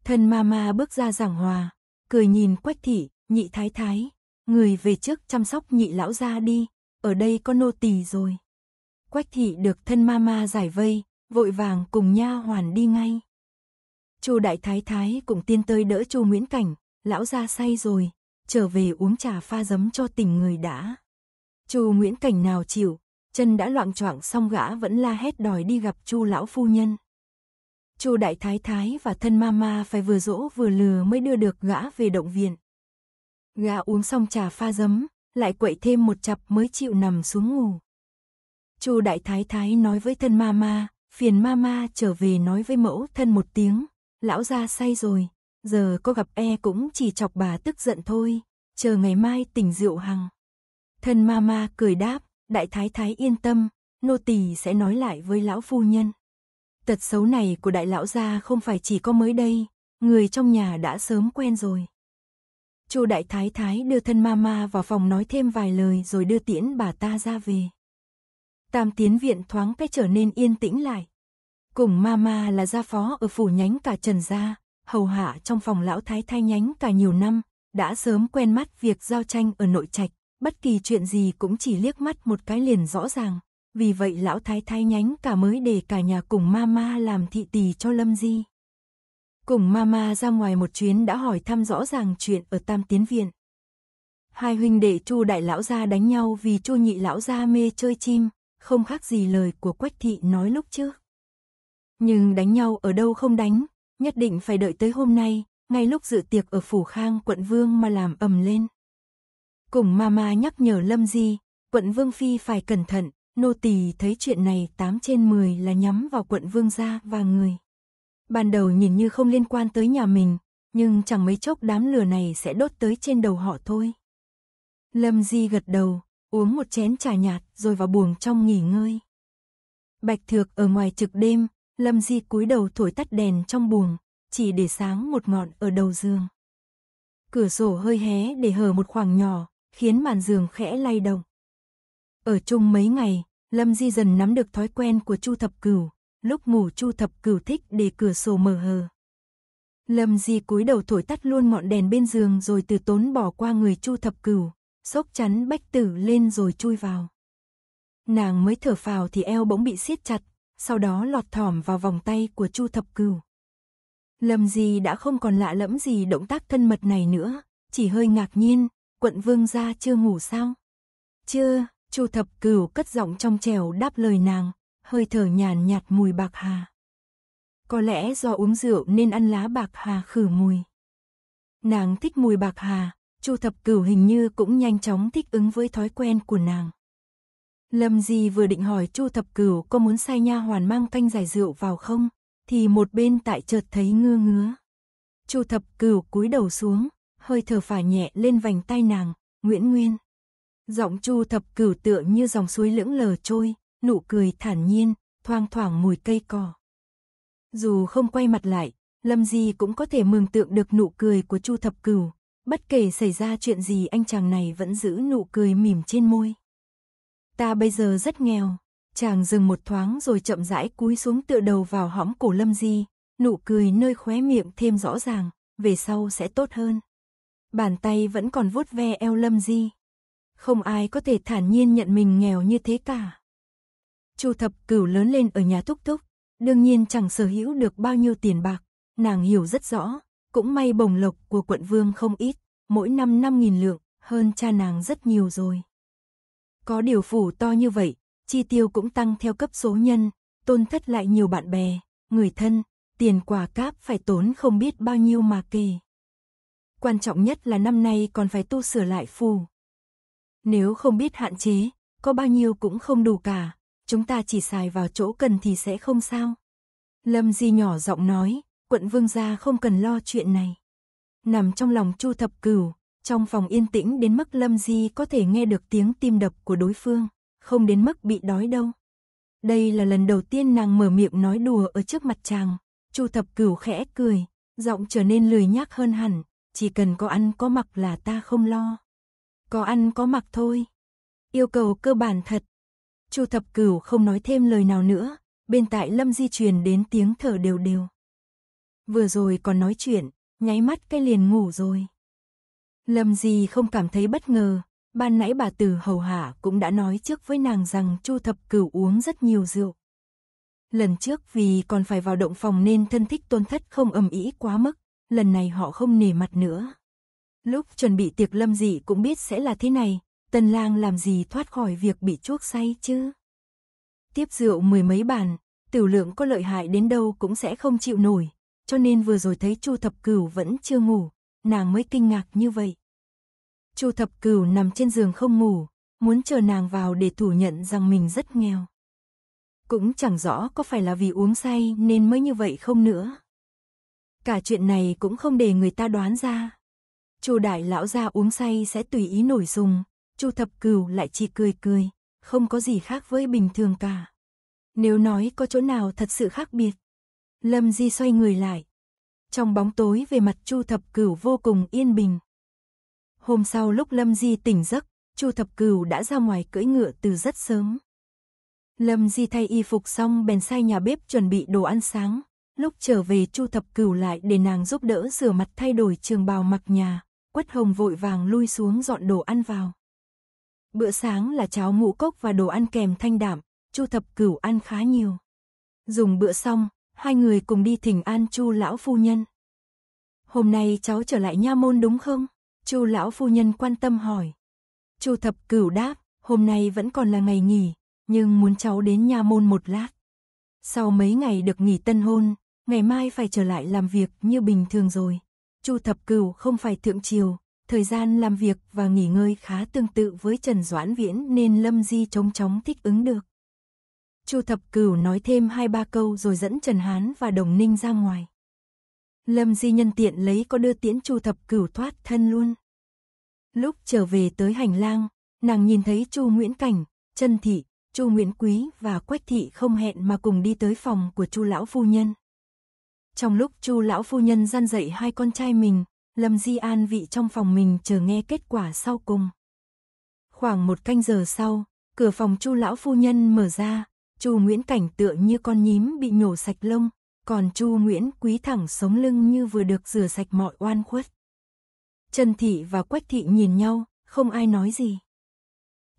Thân mama bước ra giảng hòa, cười nhìn Quách thị, nhị thái thái, người về trước chăm sóc nhị lão gia đi, ở đây có nô tỳ rồi. Quách thị được thân mama giải vây, vội vàng cùng nha hoàn đi ngay. Chu đại thái thái cũng tiên tơi đỡ Chu Nguyễn Cảnh, lão ra say rồi, trở về uống trà pha giấm cho tỉnh người đã. Chu Nguyễn Cảnh nào chịu, chân đã loạn choạng xong gã vẫn la hét đòi đi gặp Chu lão phu nhân. Chu đại thái thái và thân mama phải vừa dỗ vừa lừa mới đưa được gã về động viện. Gã uống xong trà pha giấm, lại quậy thêm một chập mới chịu nằm xuống ngủ. Chu đại thái thái nói với thân mama, phiền mama trở về nói với mẫu thân một tiếng, lão gia say rồi, giờ có gặp e cũng chỉ chọc bà tức giận thôi, chờ ngày mai tỉnh rượu hằng. Thân mama cười đáp, đại thái thái yên tâm, nô tỳ sẽ nói lại với lão phu nhân. Tật xấu này của đại lão gia không phải chỉ có mới đây, người trong nhà đã sớm quen rồi. Chu đại thái thái đưa thân mama vào phòng nói thêm vài lời rồi đưa tiễn bà ta ra về. Tam tiến viện thoáng cái trở nên yên tĩnh lại. Cùng mama là gia phó ở phủ nhánh cả Trần Gia, hầu hạ trong phòng lão thái thái nhánh cả nhiều năm, đã sớm quen mắt việc giao tranh ở nội trạch, bất kỳ chuyện gì cũng chỉ liếc mắt một cái liền rõ ràng. Vì vậy lão thái thái nhánh cả mới để cả nhà cùng mama làm thị tỳ cho Lâm Di. Cùng mama ra ngoài một chuyến đã hỏi thăm rõ ràng chuyện ở Tam Tiến Viện. Hai huynh đệ Chu đại lão gia đánh nhau vì Chu nhị lão gia mê chơi chim, không khác gì lời của Quách Thị nói lúc trước. Nhưng đánh nhau ở đâu không đánh, nhất định phải đợi tới hôm nay, ngay lúc dự tiệc ở Phủ Khang quận Vương mà làm ầm lên. Cùng Mama nhắc nhở Lâm Di, quận Vương Phi phải cẩn thận, nô tỳ thấy chuyện này 8 trên 10 là nhắm vào quận Vương gia và người. Ban đầu nhìn như không liên quan tới nhà mình, nhưng chẳng mấy chốc đám lửa này sẽ đốt tới trên đầu họ thôi. Lâm Di gật đầu, uống một chén trà nhạt rồi vào buồng trong nghỉ ngơi. Bạch Thược ở ngoài trực đêm, Lâm Di cúi đầu thổi tắt đèn trong buồng, chỉ để sáng một ngọn ở đầu giường. Cửa sổ hơi hé để hở một khoảng nhỏ, khiến màn giường khẽ lay động. Ở chung mấy ngày, Lâm Di dần nắm được thói quen của Chu Thập Cửu, lúc ngủ Chu Thập Cửu thích để cửa sổ mở hờ. Lâm Di cúi đầu thổi tắt luôn ngọn đèn bên giường rồi từ tốn bỏ qua người Chu Thập Cửu, xốc chắn bách tử lên rồi chui vào. Nàng mới thở phào thì eo bỗng bị siết chặt, sau đó lọt thỏm vào vòng tay của Chu Thập Cửu. Lâm Di đã không còn lạ lẫm gì động tác thân mật này nữa, chỉ hơi ngạc nhiên, quận vương gia chưa ngủ sao? Chưa, Chu Thập Cửu cất giọng trong trèo đáp lời nàng, hơi thở nhàn nhạt mùi bạc hà. Có lẽ do uống rượu nên ăn lá bạc hà khử mùi. Nàng thích mùi bạc hà, Chu thập cửu hình như cũng nhanh chóng thích ứng với thói quen của nàng. Lâm Di vừa định hỏi Chu thập cửu có muốn sai nha hoàn mang canh giải rượu vào không, thì một bên tại chợt thấy ngơ ngứa. Chu thập cửu cúi đầu xuống, hơi thở phả nhẹ lên vành tai nàng, Nguyễn Nguyên. Giọng Chu thập cửu tựa như dòng suối lững lờ trôi, nụ cười thản nhiên, thoang thoảng mùi cây cỏ. Dù không quay mặt lại, Lâm Di cũng có thể mường tượng được nụ cười của Chu Thập Cửu, Bất kể xảy ra chuyện gì anh chàng này vẫn giữ nụ cười mỉm trên môi. Ta bây giờ rất nghèo. Chàng dừng một thoáng rồi chậm rãi cúi xuống tựa đầu vào hõm cổ Lâm Di, nụ cười nơi khóe miệng thêm rõ ràng, về sau sẽ tốt hơn. Bàn tay vẫn còn vuốt ve eo Lâm Di. Không ai có thể thản nhiên nhận mình nghèo như thế cả. Chu thập cửu lớn lên ở nhà thúc thúc, đương nhiên chẳng sở hữu được bao nhiêu tiền bạc, nàng hiểu rất rõ, cũng may bổng lộc của quận vương không ít, mỗi năm 5.000 lượng, hơn cha nàng rất nhiều rồi. Có điều phủ to như vậy, chi tiêu cũng tăng theo cấp số nhân, tôn thất lại nhiều bạn bè, người thân, tiền quà cáp phải tốn không biết bao nhiêu mà kỳ Quan trọng nhất là năm nay còn phải tu sửa lại phù. Nếu không biết hạn chế, có bao nhiêu cũng không đủ cả, chúng ta chỉ xài vào chỗ cần thì sẽ không sao. Lâm Di nhỏ giọng nói, quận vương gia không cần lo chuyện này. Nằm trong lòng Chu Thập Cửu, trong phòng yên tĩnh đến mức Lâm Di có thể nghe được tiếng tim đập của đối phương, không đến mức bị đói đâu. Đây là lần đầu tiên nàng mở miệng nói đùa ở trước mặt chàng, Chu Thập Cửu khẽ cười, giọng trở nên lười nhác hơn hẳn, chỉ cần có ăn có mặc là ta không lo. Có ăn có mặc thôi. Yêu cầu cơ bản thật. Chu Thập Cửu không nói thêm lời nào nữa, bên tại Lâm Di truyền đến tiếng thở đều đều vừa rồi còn nói chuyện, nháy mắt cái liền ngủ rồi. Lâm gì không cảm thấy bất ngờ, ban nãy bà Từ hầu hạ cũng đã nói trước với nàng rằng Chu Thập Cửu uống rất nhiều rượu. Lần trước vì còn phải vào động phòng nên thân thích tôn thất không ầm ĩ quá mức, lần này họ không nề mặt nữa. Lúc chuẩn bị tiệc lâm dị cũng biết sẽ là thế này, tân lang làm gì thoát khỏi việc bị chuốc say chứ. Tiếp rượu mười mấy bàn, tiểu lượng có lợi hại đến đâu cũng sẽ không chịu nổi, cho nên vừa rồi thấy Chu Thập Cửu vẫn chưa ngủ, nàng mới kinh ngạc như vậy. Chu Thập Cửu nằm trên giường không ngủ, muốn chờ nàng vào để thủ nhận rằng mình rất nghèo. Cũng chẳng rõ có phải là vì uống say nên mới như vậy không nữa. Cả chuyện này cũng không để người ta đoán ra. Chu đại lão gia uống say sẽ tùy ý nổi sùng, Chu Thập Cửu lại chỉ cười cười, không có gì khác với bình thường cả. Nếu nói có chỗ nào thật sự khác biệt, Lâm Di xoay người lại. Trong bóng tối về mặt Chu Thập Cửu vô cùng yên bình. Hôm sau lúc Lâm Di tỉnh giấc, Chu Thập Cửu đã ra ngoài cưỡi ngựa từ rất sớm. Lâm Di thay y phục xong bèn sai nhà bếp chuẩn bị đồ ăn sáng. Lúc trở về Chu Thập Cửu lại để nàng giúp đỡ rửa mặt thay đổi trường bào mặc nhà. Quất Hồng vội vàng lui xuống dọn đồ ăn vào. Bữa sáng là cháo ngũ cốc và đồ ăn kèm thanh đạm, Chu Thập Cửu ăn khá nhiều. Dùng bữa xong, hai người cùng đi thỉnh an Chu lão phu nhân. Hôm nay cháu trở lại nha môn đúng không? Chu lão phu nhân quan tâm hỏi. Chu thập cửu đáp, hôm nay vẫn còn là ngày nghỉ, nhưng muốn cháu đến nha môn một lát. Sau mấy ngày được nghỉ tân hôn, ngày mai phải trở lại làm việc như bình thường rồi. Chu thập cửu không phải thượng triều, thời gian làm việc và nghỉ ngơi khá tương tự với Trần Doãn Viễn nên Lâm Di chống chóng thích ứng được. Chu Thập Cửu nói thêm hai ba câu rồi dẫn Trần Hán và Đồng Ninh ra ngoài. Lâm Di nhân tiện lấy có đưa tiễn Chu Thập Cửu thoát thân luôn. Lúc trở về tới hành lang, nàng nhìn thấy Chu Nguyễn Cảnh, Trân Thị, Chu Nguyễn Quý và Quách Thị không hẹn mà cùng đi tới phòng của Chu lão phu nhân. Trong lúc Chu lão phu nhân gian dậy hai con trai mình, Lâm Di An vị trong phòng mình chờ nghe kết quả sau cùng. Khoảng một canh giờ sau, cửa phòng Chu lão phu nhân mở ra, Chu Nguyễn Cảnh tựa như con nhím bị nhổ sạch lông, còn Chu Nguyễn Quý thẳng sống lưng như vừa được rửa sạch mọi oan khuất. Trần Thị và Quách Thị nhìn nhau, không ai nói gì.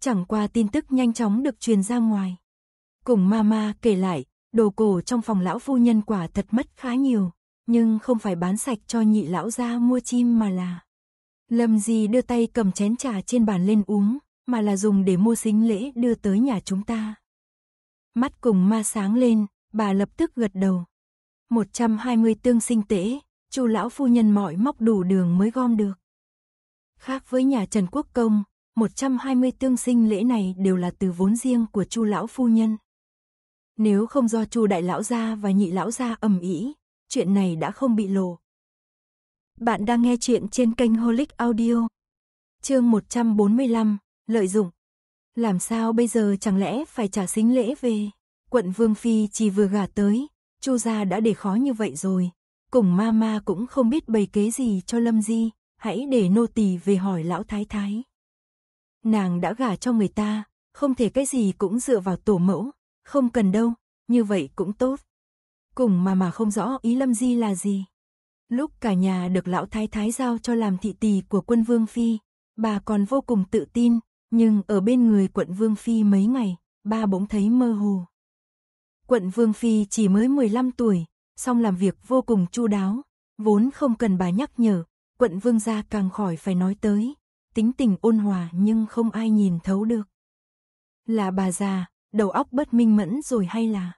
Chẳng qua tin tức nhanh chóng được truyền ra ngoài. Cùng Mama kể lại, đồ cổ trong phòng lão phu nhân quả thật mất khá nhiều, nhưng không phải bán sạch cho nhị lão ra mua chim mà là. Lâm Di đưa tay cầm chén trà trên bàn lên uống, mà là dùng để mua sính lễ đưa tới nhà chúng ta. Mắt cùng ma sáng lên, bà lập tức gật đầu. 120 tương sinh tễ, chu lão phu nhân mọi móc đủ đường mới gom được. Khác với nhà Trần Quốc Công, 120 tương sinh lễ này đều là từ vốn riêng của chu lão phu nhân. Nếu không do chu đại lão gia và nhị lão gia ầm ĩ, chuyện này đã không bị lộ. Bạn đang nghe chuyện trên kênh Holic Audio. Chương 145, lợi dụng. Làm sao bây giờ chẳng lẽ phải trả xính lễ về? Quận Vương Phi chỉ vừa gả tới, Chu gia đã để khó như vậy rồi. Cùng ma ma cũng không biết bày kế gì cho Lâm Di, hãy để nô tỳ về hỏi lão thái thái. Nàng đã gả cho người ta, không thể cái gì cũng dựa vào tổ mẫu, không cần đâu, như vậy cũng tốt. Cùng mà mà không rõ ý Lâm Di là gì. Lúc cả nhà được lão thái thái giao cho làm thị tỳ của quân vương phi, bà còn vô cùng tự tin, nhưng ở bên người quận Vương Phi mấy ngày, ba bỗng thấy mơ hồ. Quận Vương Phi chỉ mới 15 tuổi, song làm việc vô cùng chu đáo, vốn không cần bà nhắc nhở, quận Vương gia càng khỏi phải nói tới, tính tình ôn hòa nhưng không ai nhìn thấu được. Là bà già, đầu óc bất minh mẫn rồi hay là?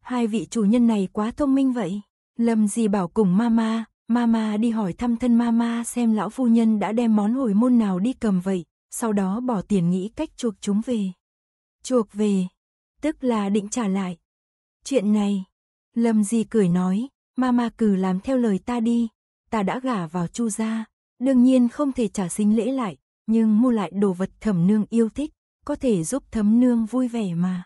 Hai vị chủ nhân này quá thông minh vậy, Lâm gì bảo cùng mama, mama đi hỏi thăm thân mama xem lão phu nhân đã đem món hồi môn nào đi cầm vậy, sau đó bỏ tiền nghĩ cách chuộc chúng về. Chuộc về, tức là định trả lại. Chuyện này, Lâm Di cười nói, Mama cử làm theo lời ta đi, ta đã gả vào Chu gia, đương nhiên không thể trả sinh lễ lại, nhưng mua lại đồ vật thẩm nương yêu thích, có thể giúp thấm nương vui vẻ mà.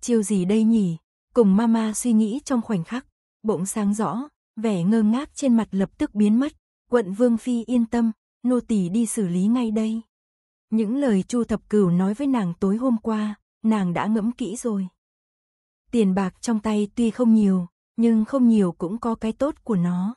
Chiêu gì đây nhỉ? Cùng Mama suy nghĩ trong khoảnh khắc, bỗng sáng rõ, vẻ ngơ ngác trên mặt lập tức biến mất, quận Vương Phi yên tâm, nô tỳ đi xử lý ngay đây. Những lời Chu Thập Cửu nói với nàng tối hôm qua, nàng đã ngẫm kỹ rồi. Tiền bạc trong tay tuy không nhiều, nhưng không nhiều cũng có cái tốt của nó.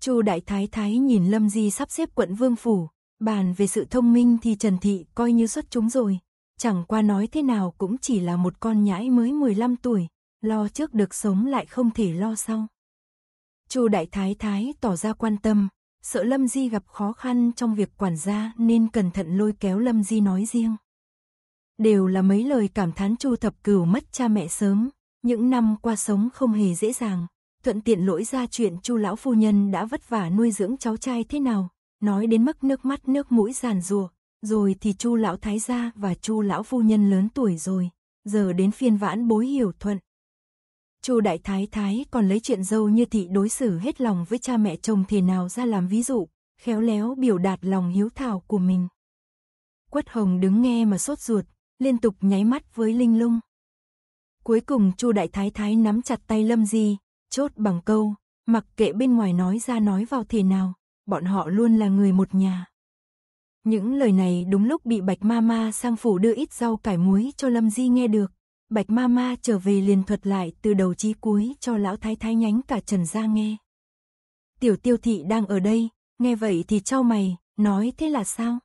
Chu Đại Thái Thái nhìn Lâm Di sắp xếp quận Vương Phủ, bàn về sự thông minh thì Trần Thị coi như xuất chúng rồi. Chẳng qua nói thế nào cũng chỉ là một con nhãi mới 15 tuổi, lo trước được sống lại không thể lo sau. Chu Đại Thái Thái tỏ ra quan tâm, sợ Lâm Di gặp khó khăn trong việc quản gia nên cẩn thận lôi kéo Lâm Di nói riêng. Đều là mấy lời cảm thán Chu Thập Cửu mất cha mẹ sớm, những năm qua sống không hề dễ dàng, thuận tiện lỗi ra chuyện Chu lão phu nhân đã vất vả nuôi dưỡng cháu trai thế nào, nói đến mức nước mắt nước mũi giàn rùa, rồi thì Chu lão thái gia và Chu lão phu nhân lớn tuổi rồi, giờ đến phiên vãn bối hiểu thuận. Chu Đại Thái Thái còn lấy chuyện dâu như thị đối xử hết lòng với cha mẹ chồng thì nào ra làm ví dụ, khéo léo biểu đạt lòng hiếu thảo của mình. Quất Hồng đứng nghe mà sốt ruột, liên tục nháy mắt với Linh Lung. Cuối cùng Chu Đại Thái Thái nắm chặt tay Lâm Di, chốt bằng câu, mặc kệ bên ngoài nói ra nói vào thì nào, bọn họ luôn là người một nhà. Những lời này đúng lúc bị Bạch Ma Ma sang phủ đưa ít rau cải muối cho Lâm Di nghe được. Bạch ma ma trở về liền thuật lại từ đầu chí cuối cho lão thái thái nhánh cả Trần Gia nghe. Tiểu tiêu thị đang ở đây, nghe vậy thì trao mày, nói thế là sao?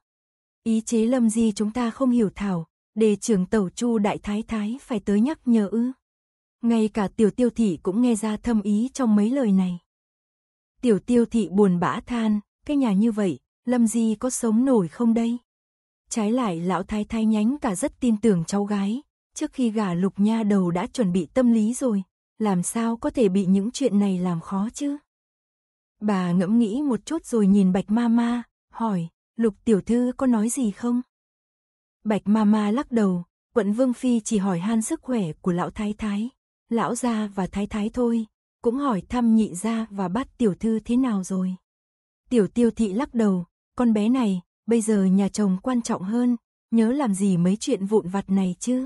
Ý chế lâm gì chúng ta không hiểu thảo, để trưởng tẩu chu đại thái thái phải tới nhắc nhở ư. Ngay cả tiểu tiêu thị cũng nghe ra thâm ý trong mấy lời này. Tiểu tiêu thị buồn bã than, cái nhà như vậy, lâm di có sống nổi không đây? Trái lại lão thái thái nhánh cả rất tin tưởng cháu gái, trước khi gả lục nha đầu đã chuẩn bị tâm lý rồi, làm sao có thể bị những chuyện này làm khó chứ? Bà ngẫm nghĩ một chút rồi nhìn bạch ma ma, hỏi, lục tiểu thư có nói gì không? Bạch ma ma lắc đầu, quận vương phi chỉ hỏi han sức khỏe của lão thái thái, lão gia và thái thái thôi, cũng hỏi thăm nhị gia và bắt tiểu thư thế nào rồi. Tiểu tiêu thị lắc đầu, con bé này, bây giờ nhà chồng quan trọng hơn, nhớ làm gì mấy chuyện vụn vặt này chứ?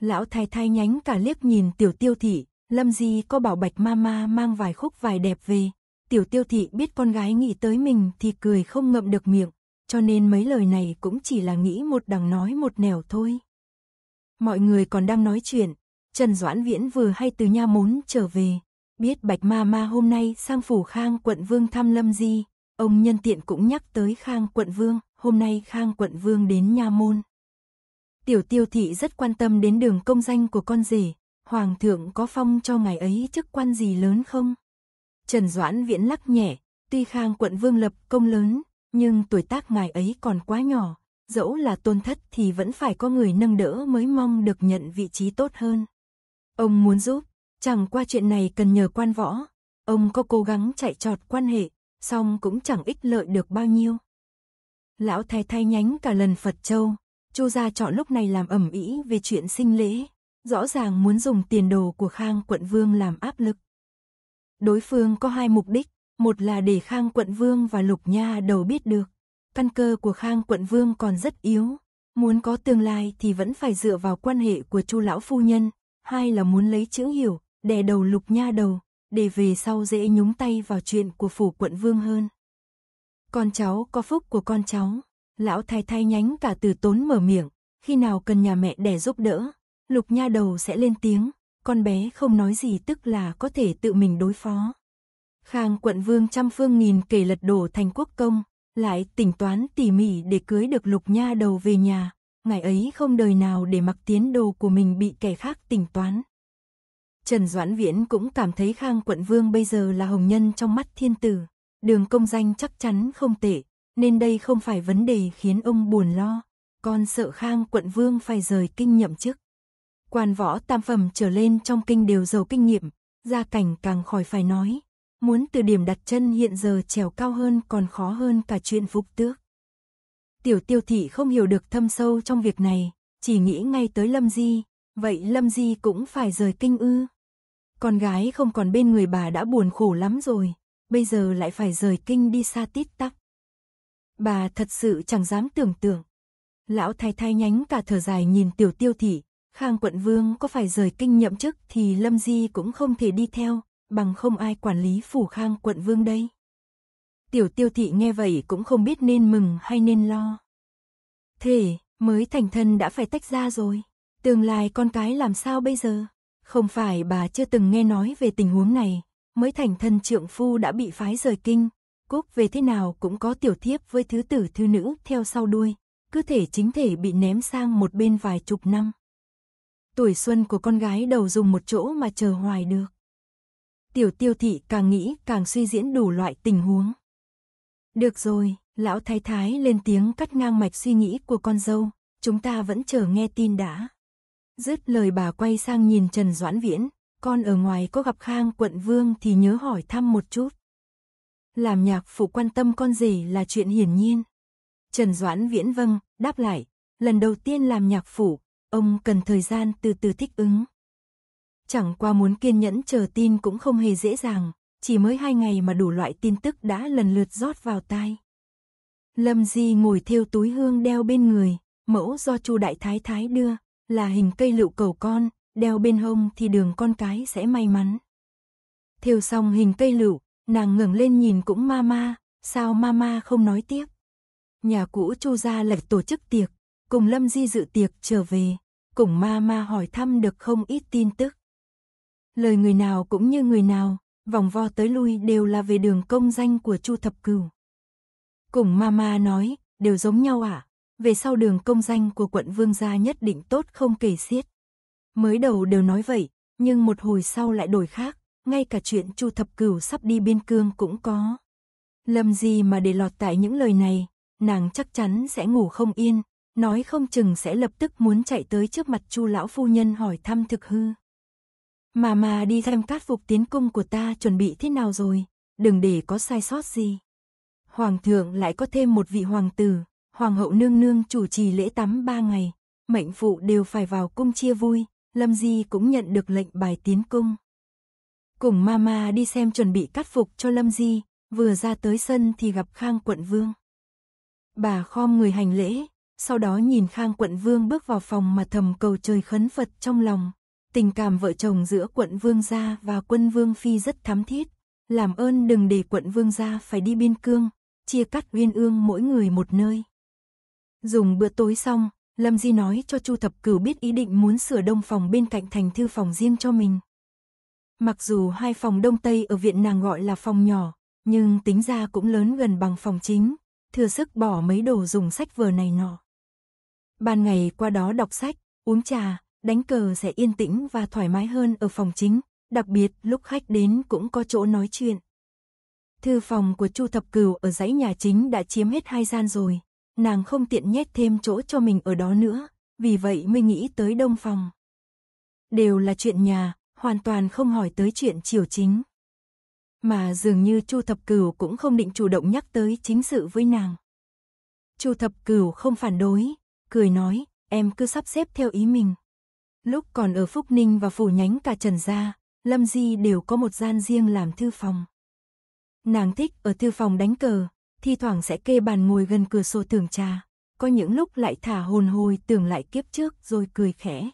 Lão thái thái nhánh cả liếc nhìn tiểu tiêu thị, Lâm Di có bảo bạch mama mang vài khúc vài đẹp về. Tiểu tiêu thị biết con gái nghĩ tới mình thì cười không ngậm được miệng, cho nên mấy lời này cũng chỉ là nghĩ một đằng nói một nẻo thôi. Mọi người còn đang nói chuyện, Trần Doãn Viễn vừa hay từ nha môn trở về, biết bạch mama hôm nay sang phủ khang quận vương thăm Lâm Di, ông nhân tiện cũng nhắc tới khang quận vương, hôm nay khang quận vương đến nha môn, Tiểu tiêu thị rất quan tâm đến đường công danh của con rể, hoàng thượng có phong cho ngài ấy chức quan gì lớn không? Trần Doãn Viễn lắc nhẹ, tuy khang quận vương lập công lớn, nhưng tuổi tác ngài ấy còn quá nhỏ, dẫu là tôn thất thì vẫn phải có người nâng đỡ mới mong được nhận vị trí tốt hơn. Ông muốn giúp, chẳng qua chuyện này cần nhờ quan võ, ông có cố gắng chạy trọt quan hệ, song cũng chẳng ích lợi được bao nhiêu. Lão thái thay nhánh cả lần Phật Châu, Chu gia chọn lúc này làm ẩm ý về chuyện sinh lễ, rõ ràng muốn dùng tiền đồ của Khang quận vương làm áp lực. Đối phương có hai mục đích, một là để Khang quận vương và Lục Nha đầu biết được, căn cơ của Khang quận vương còn rất yếu, muốn có tương lai thì vẫn phải dựa vào quan hệ của Chu lão phu nhân, hai là muốn lấy chữ hiểu, đè đầu Lục Nha đầu, để về sau dễ nhúng tay vào chuyện của phủ quận vương hơn. Con cháu có phúc của con cháu. Lão thái thái nhánh cả từ tốn mở miệng, khi nào cần nhà mẹ đẻ giúp đỡ, lục nha đầu sẽ lên tiếng, con bé không nói gì tức là có thể tự mình đối phó. Khang quận vương trăm phương nghìn kể lật đổ thành quốc công, lại tính toán tỉ mỉ để cưới được lục nha đầu về nhà, ngày ấy không đời nào để mặc tiến đồ của mình bị kẻ khác tính toán. Trần Doãn Viễn cũng cảm thấy Khang quận vương bây giờ là hồng nhân trong mắt thiên tử, đường công danh chắc chắn không tệ, nên đây không phải vấn đề khiến ông buồn lo. Con sợ Khang quận vương phải rời kinh nhậm chức. Quan võ tam phẩm trở lên trong kinh đều giàu kinh nghiệm, gia cảnh càng khỏi phải nói. Muốn từ điểm đặt chân hiện giờ trèo cao hơn còn khó hơn cả chuyện phục tước. Tiểu tiêu thị không hiểu được thâm sâu trong việc này, chỉ nghĩ ngay tới Lâm Di, vậy Lâm Di cũng phải rời kinh ư. Con gái không còn bên người bà đã buồn khổ lắm rồi, bây giờ lại phải rời kinh đi xa tít tắp. Bà thật sự chẳng dám tưởng tượng. Lão thái thái nhánh cả thở dài nhìn tiểu tiêu thị, Khang quận vương có phải rời kinh nhậm chức thì Lâm Di cũng không thể đi theo, bằng không ai quản lý phủ Khang quận vương đây. Tiểu tiêu thị nghe vậy cũng không biết nên mừng hay nên lo. Thế, mới thành thân đã phải tách ra rồi, tương lai con cái làm sao bây giờ? Không phải bà chưa từng nghe nói về tình huống này, mới thành thân trượng phu đã bị phái rời kinh, Cúc về thế nào cũng có tiểu thiếp với thứ tử thư nữ theo sau đuôi, cơ thể chính thể bị ném sang một bên vài chục năm. Tuổi xuân của con gái đầu dùng một chỗ mà chờ hoài được. Tiểu tiêu thị càng nghĩ càng suy diễn đủ loại tình huống. Được rồi, lão thái thái lên tiếng cắt ngang mạch suy nghĩ của con dâu, chúng ta vẫn chờ nghe tin đã. Dứt lời bà quay sang nhìn Trần Doãn Viễn, con ở ngoài có gặp Khang quận vương thì nhớ hỏi thăm một chút làm nhạc phụ quan tâm con rể là chuyện hiển nhiên. Trần Doãn Viễn vâng, đáp lại, lần đầu tiên làm nhạc phụ, ông cần thời gian từ từ thích ứng. Chẳng qua muốn kiên nhẫn chờ tin cũng không hề dễ dàng, chỉ mới hai ngày mà đủ loại tin tức đã lần lượt rót vào tai. Lâm Di ngồi theo túi hương đeo bên người, mẫu do Chu Đại Thái Thái đưa, là hình cây lựu cầu con, đeo bên hông thì đường con cái sẽ may mắn. Theo xong hình cây lựu, Nàng ngừng lên nhìn cũng mama, sao mama không nói tiếp. Nhà cũ Chu gia lệch tổ chức tiệc, cùng Lâm Di dự tiệc trở về, cùng mama hỏi thăm được không ít tin tức. Lời người nào cũng như người nào, vòng vo tới lui đều là về đường công danh của Chu Thập Cửu. Cùng mama nói, đều giống nhau à? Về sau đường công danh của quận Vương gia nhất định tốt không kể xiết. Mới đầu đều nói vậy, nhưng một hồi sau lại đổi khác, ngay cả chuyện Chu Thập Cửu sắp đi biên cương cũng có. Lâm Di mà để lọt tại những lời này, nàng chắc chắn sẽ ngủ không yên, nói không chừng sẽ lập tức muốn chạy tới trước mặt Chu lão phu nhân hỏi thăm thực hư. Mà mà đi xem cát phục tiến cung của ta chuẩn bị thế nào rồi, đừng để có sai sót gì. Hoàng thượng lại có thêm một vị hoàng tử, hoàng hậu nương nương chủ trì lễ tắm ba ngày, mệnh phụ đều phải vào cung chia vui, Lâm Di cũng nhận được lệnh bài tiến cung. Cùng mama đi xem chuẩn bị cắt phục cho Lâm Di, vừa ra tới sân thì gặp Khang quận vương. Bà khom người hành lễ, sau đó nhìn Khang quận vương bước vào phòng mà thầm cầu trời khấn Phật trong lòng. Tình cảm vợ chồng giữa quận vương gia và quân vương phi rất thắm thiết. Làm ơn đừng để quận vương gia phải đi biên cương, chia cắt uyên ương mỗi người một nơi. Dùng bữa tối xong, Lâm Di nói cho Chu Thập Cửu biết ý định muốn sửa đông phòng bên cạnh thành thư phòng riêng cho mình. Mặc dù hai phòng đông tây ở viện nàng gọi là phòng nhỏ, nhưng tính ra cũng lớn gần bằng phòng chính, thừa sức bỏ mấy đồ dùng sách vừa này nọ. Ban ngày qua đó đọc sách, uống trà, đánh cờ sẽ yên tĩnh và thoải mái hơn ở phòng chính, đặc biệt lúc khách đến cũng có chỗ nói chuyện. Thư phòng của Chu Thập Cửu ở dãy nhà chính đã chiếm hết hai gian rồi, nàng không tiện nhét thêm chỗ cho mình ở đó nữa, vì vậy mới nghĩ tới đông phòng. Đều là chuyện nhà, hoàn toàn không hỏi tới chuyện triều chính. Mà dường như Chu Thập Cửu cũng không định chủ động nhắc tới chính sự với nàng. Chu Thập Cửu không phản đối, cười nói, em cứ sắp xếp theo ý mình. Lúc còn ở Phúc Ninh và phủ nhánh cả Trần Gia, Lâm Di đều có một gian riêng làm thư phòng. Nàng thích ở thư phòng đánh cờ, thi thoảng sẽ kê bàn ngồi gần cửa sổ tưởng trà, có những lúc lại thả hồn hồi tưởng lại kiếp trước rồi cười khẽ.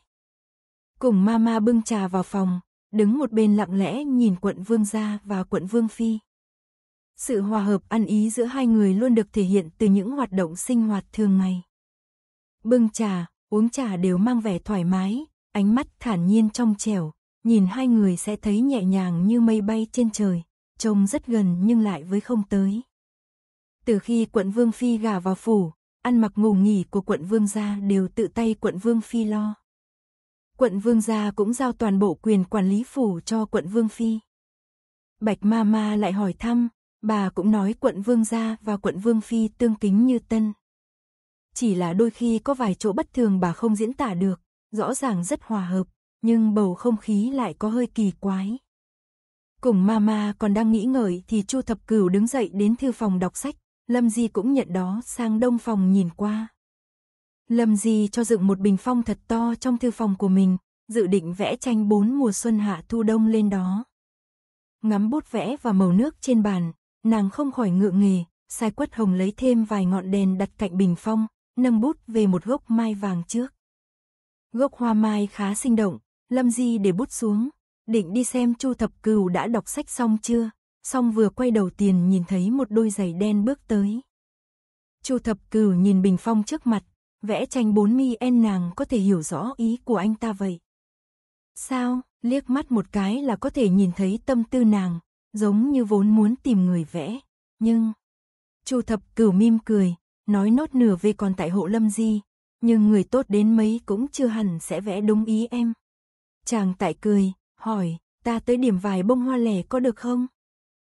Cùng mama bưng trà vào phòng, đứng một bên lặng lẽ nhìn quận vương gia và quận vương phi. Sự hòa hợp ăn ý giữa hai người luôn được thể hiện từ những hoạt động sinh hoạt thường ngày. Bưng trà, uống trà đều mang vẻ thoải mái, ánh mắt thản nhiên trong trẻo, nhìn hai người sẽ thấy nhẹ nhàng như mây bay trên trời, trông rất gần nhưng lại với không tới. Từ khi quận Vương Phi gả vào phủ, ăn mặc ngủ nghỉ của quận Vương gia đều tự tay quận Vương Phi lo quận vương gia cũng giao toàn bộ quyền quản lý phủ cho quận vương phi. Bạch ma ma lại hỏi thăm, bà cũng nói quận vương gia và quận vương phi tương kính như tân. Chỉ là đôi khi có vài chỗ bất thường bà không diễn tả được, rõ ràng rất hòa hợp, nhưng bầu không khí lại có hơi kỳ quái. Cùng ma còn đang nghĩ ngợi thì Chu Thập Cửu đứng dậy đến thư phòng đọc sách, Lâm Di cũng nhận đó sang đông phòng nhìn qua. Lâm Di cho dựng một bình phong thật to trong thư phòng của mình, dự định vẽ tranh bốn mùa xuân hạ thu đông lên đó. Ngắm bút vẽ và màu nước trên bàn, nàng không khỏi ngượng nghề, sai quất hồng lấy thêm vài ngọn đèn đặt cạnh bình phong, nâng bút về một gốc mai vàng trước. Gốc hoa mai khá sinh động, Lâm Di để bút xuống, định đi xem Chu Thập Cừu đã đọc sách xong chưa, xong vừa quay đầu tiền nhìn thấy một đôi giày đen bước tới. Chu Thập Cừu nhìn bình phong trước mặt, Vẽ tranh bốn mi en nàng có thể hiểu rõ ý của anh ta vậy. Sao, liếc mắt một cái là có thể nhìn thấy tâm tư nàng, giống như vốn muốn tìm người vẽ, nhưng... Chu thập cửu mim cười, nói nốt nửa về còn tại hộ lâm di, nhưng người tốt đến mấy cũng chưa hẳn sẽ vẽ đúng ý em. Chàng tại cười, hỏi, ta tới điểm vài bông hoa lẻ có được không?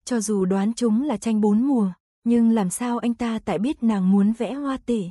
Cho dù đoán chúng là tranh bốn mùa, nhưng làm sao anh ta tại biết nàng muốn vẽ hoa tỉ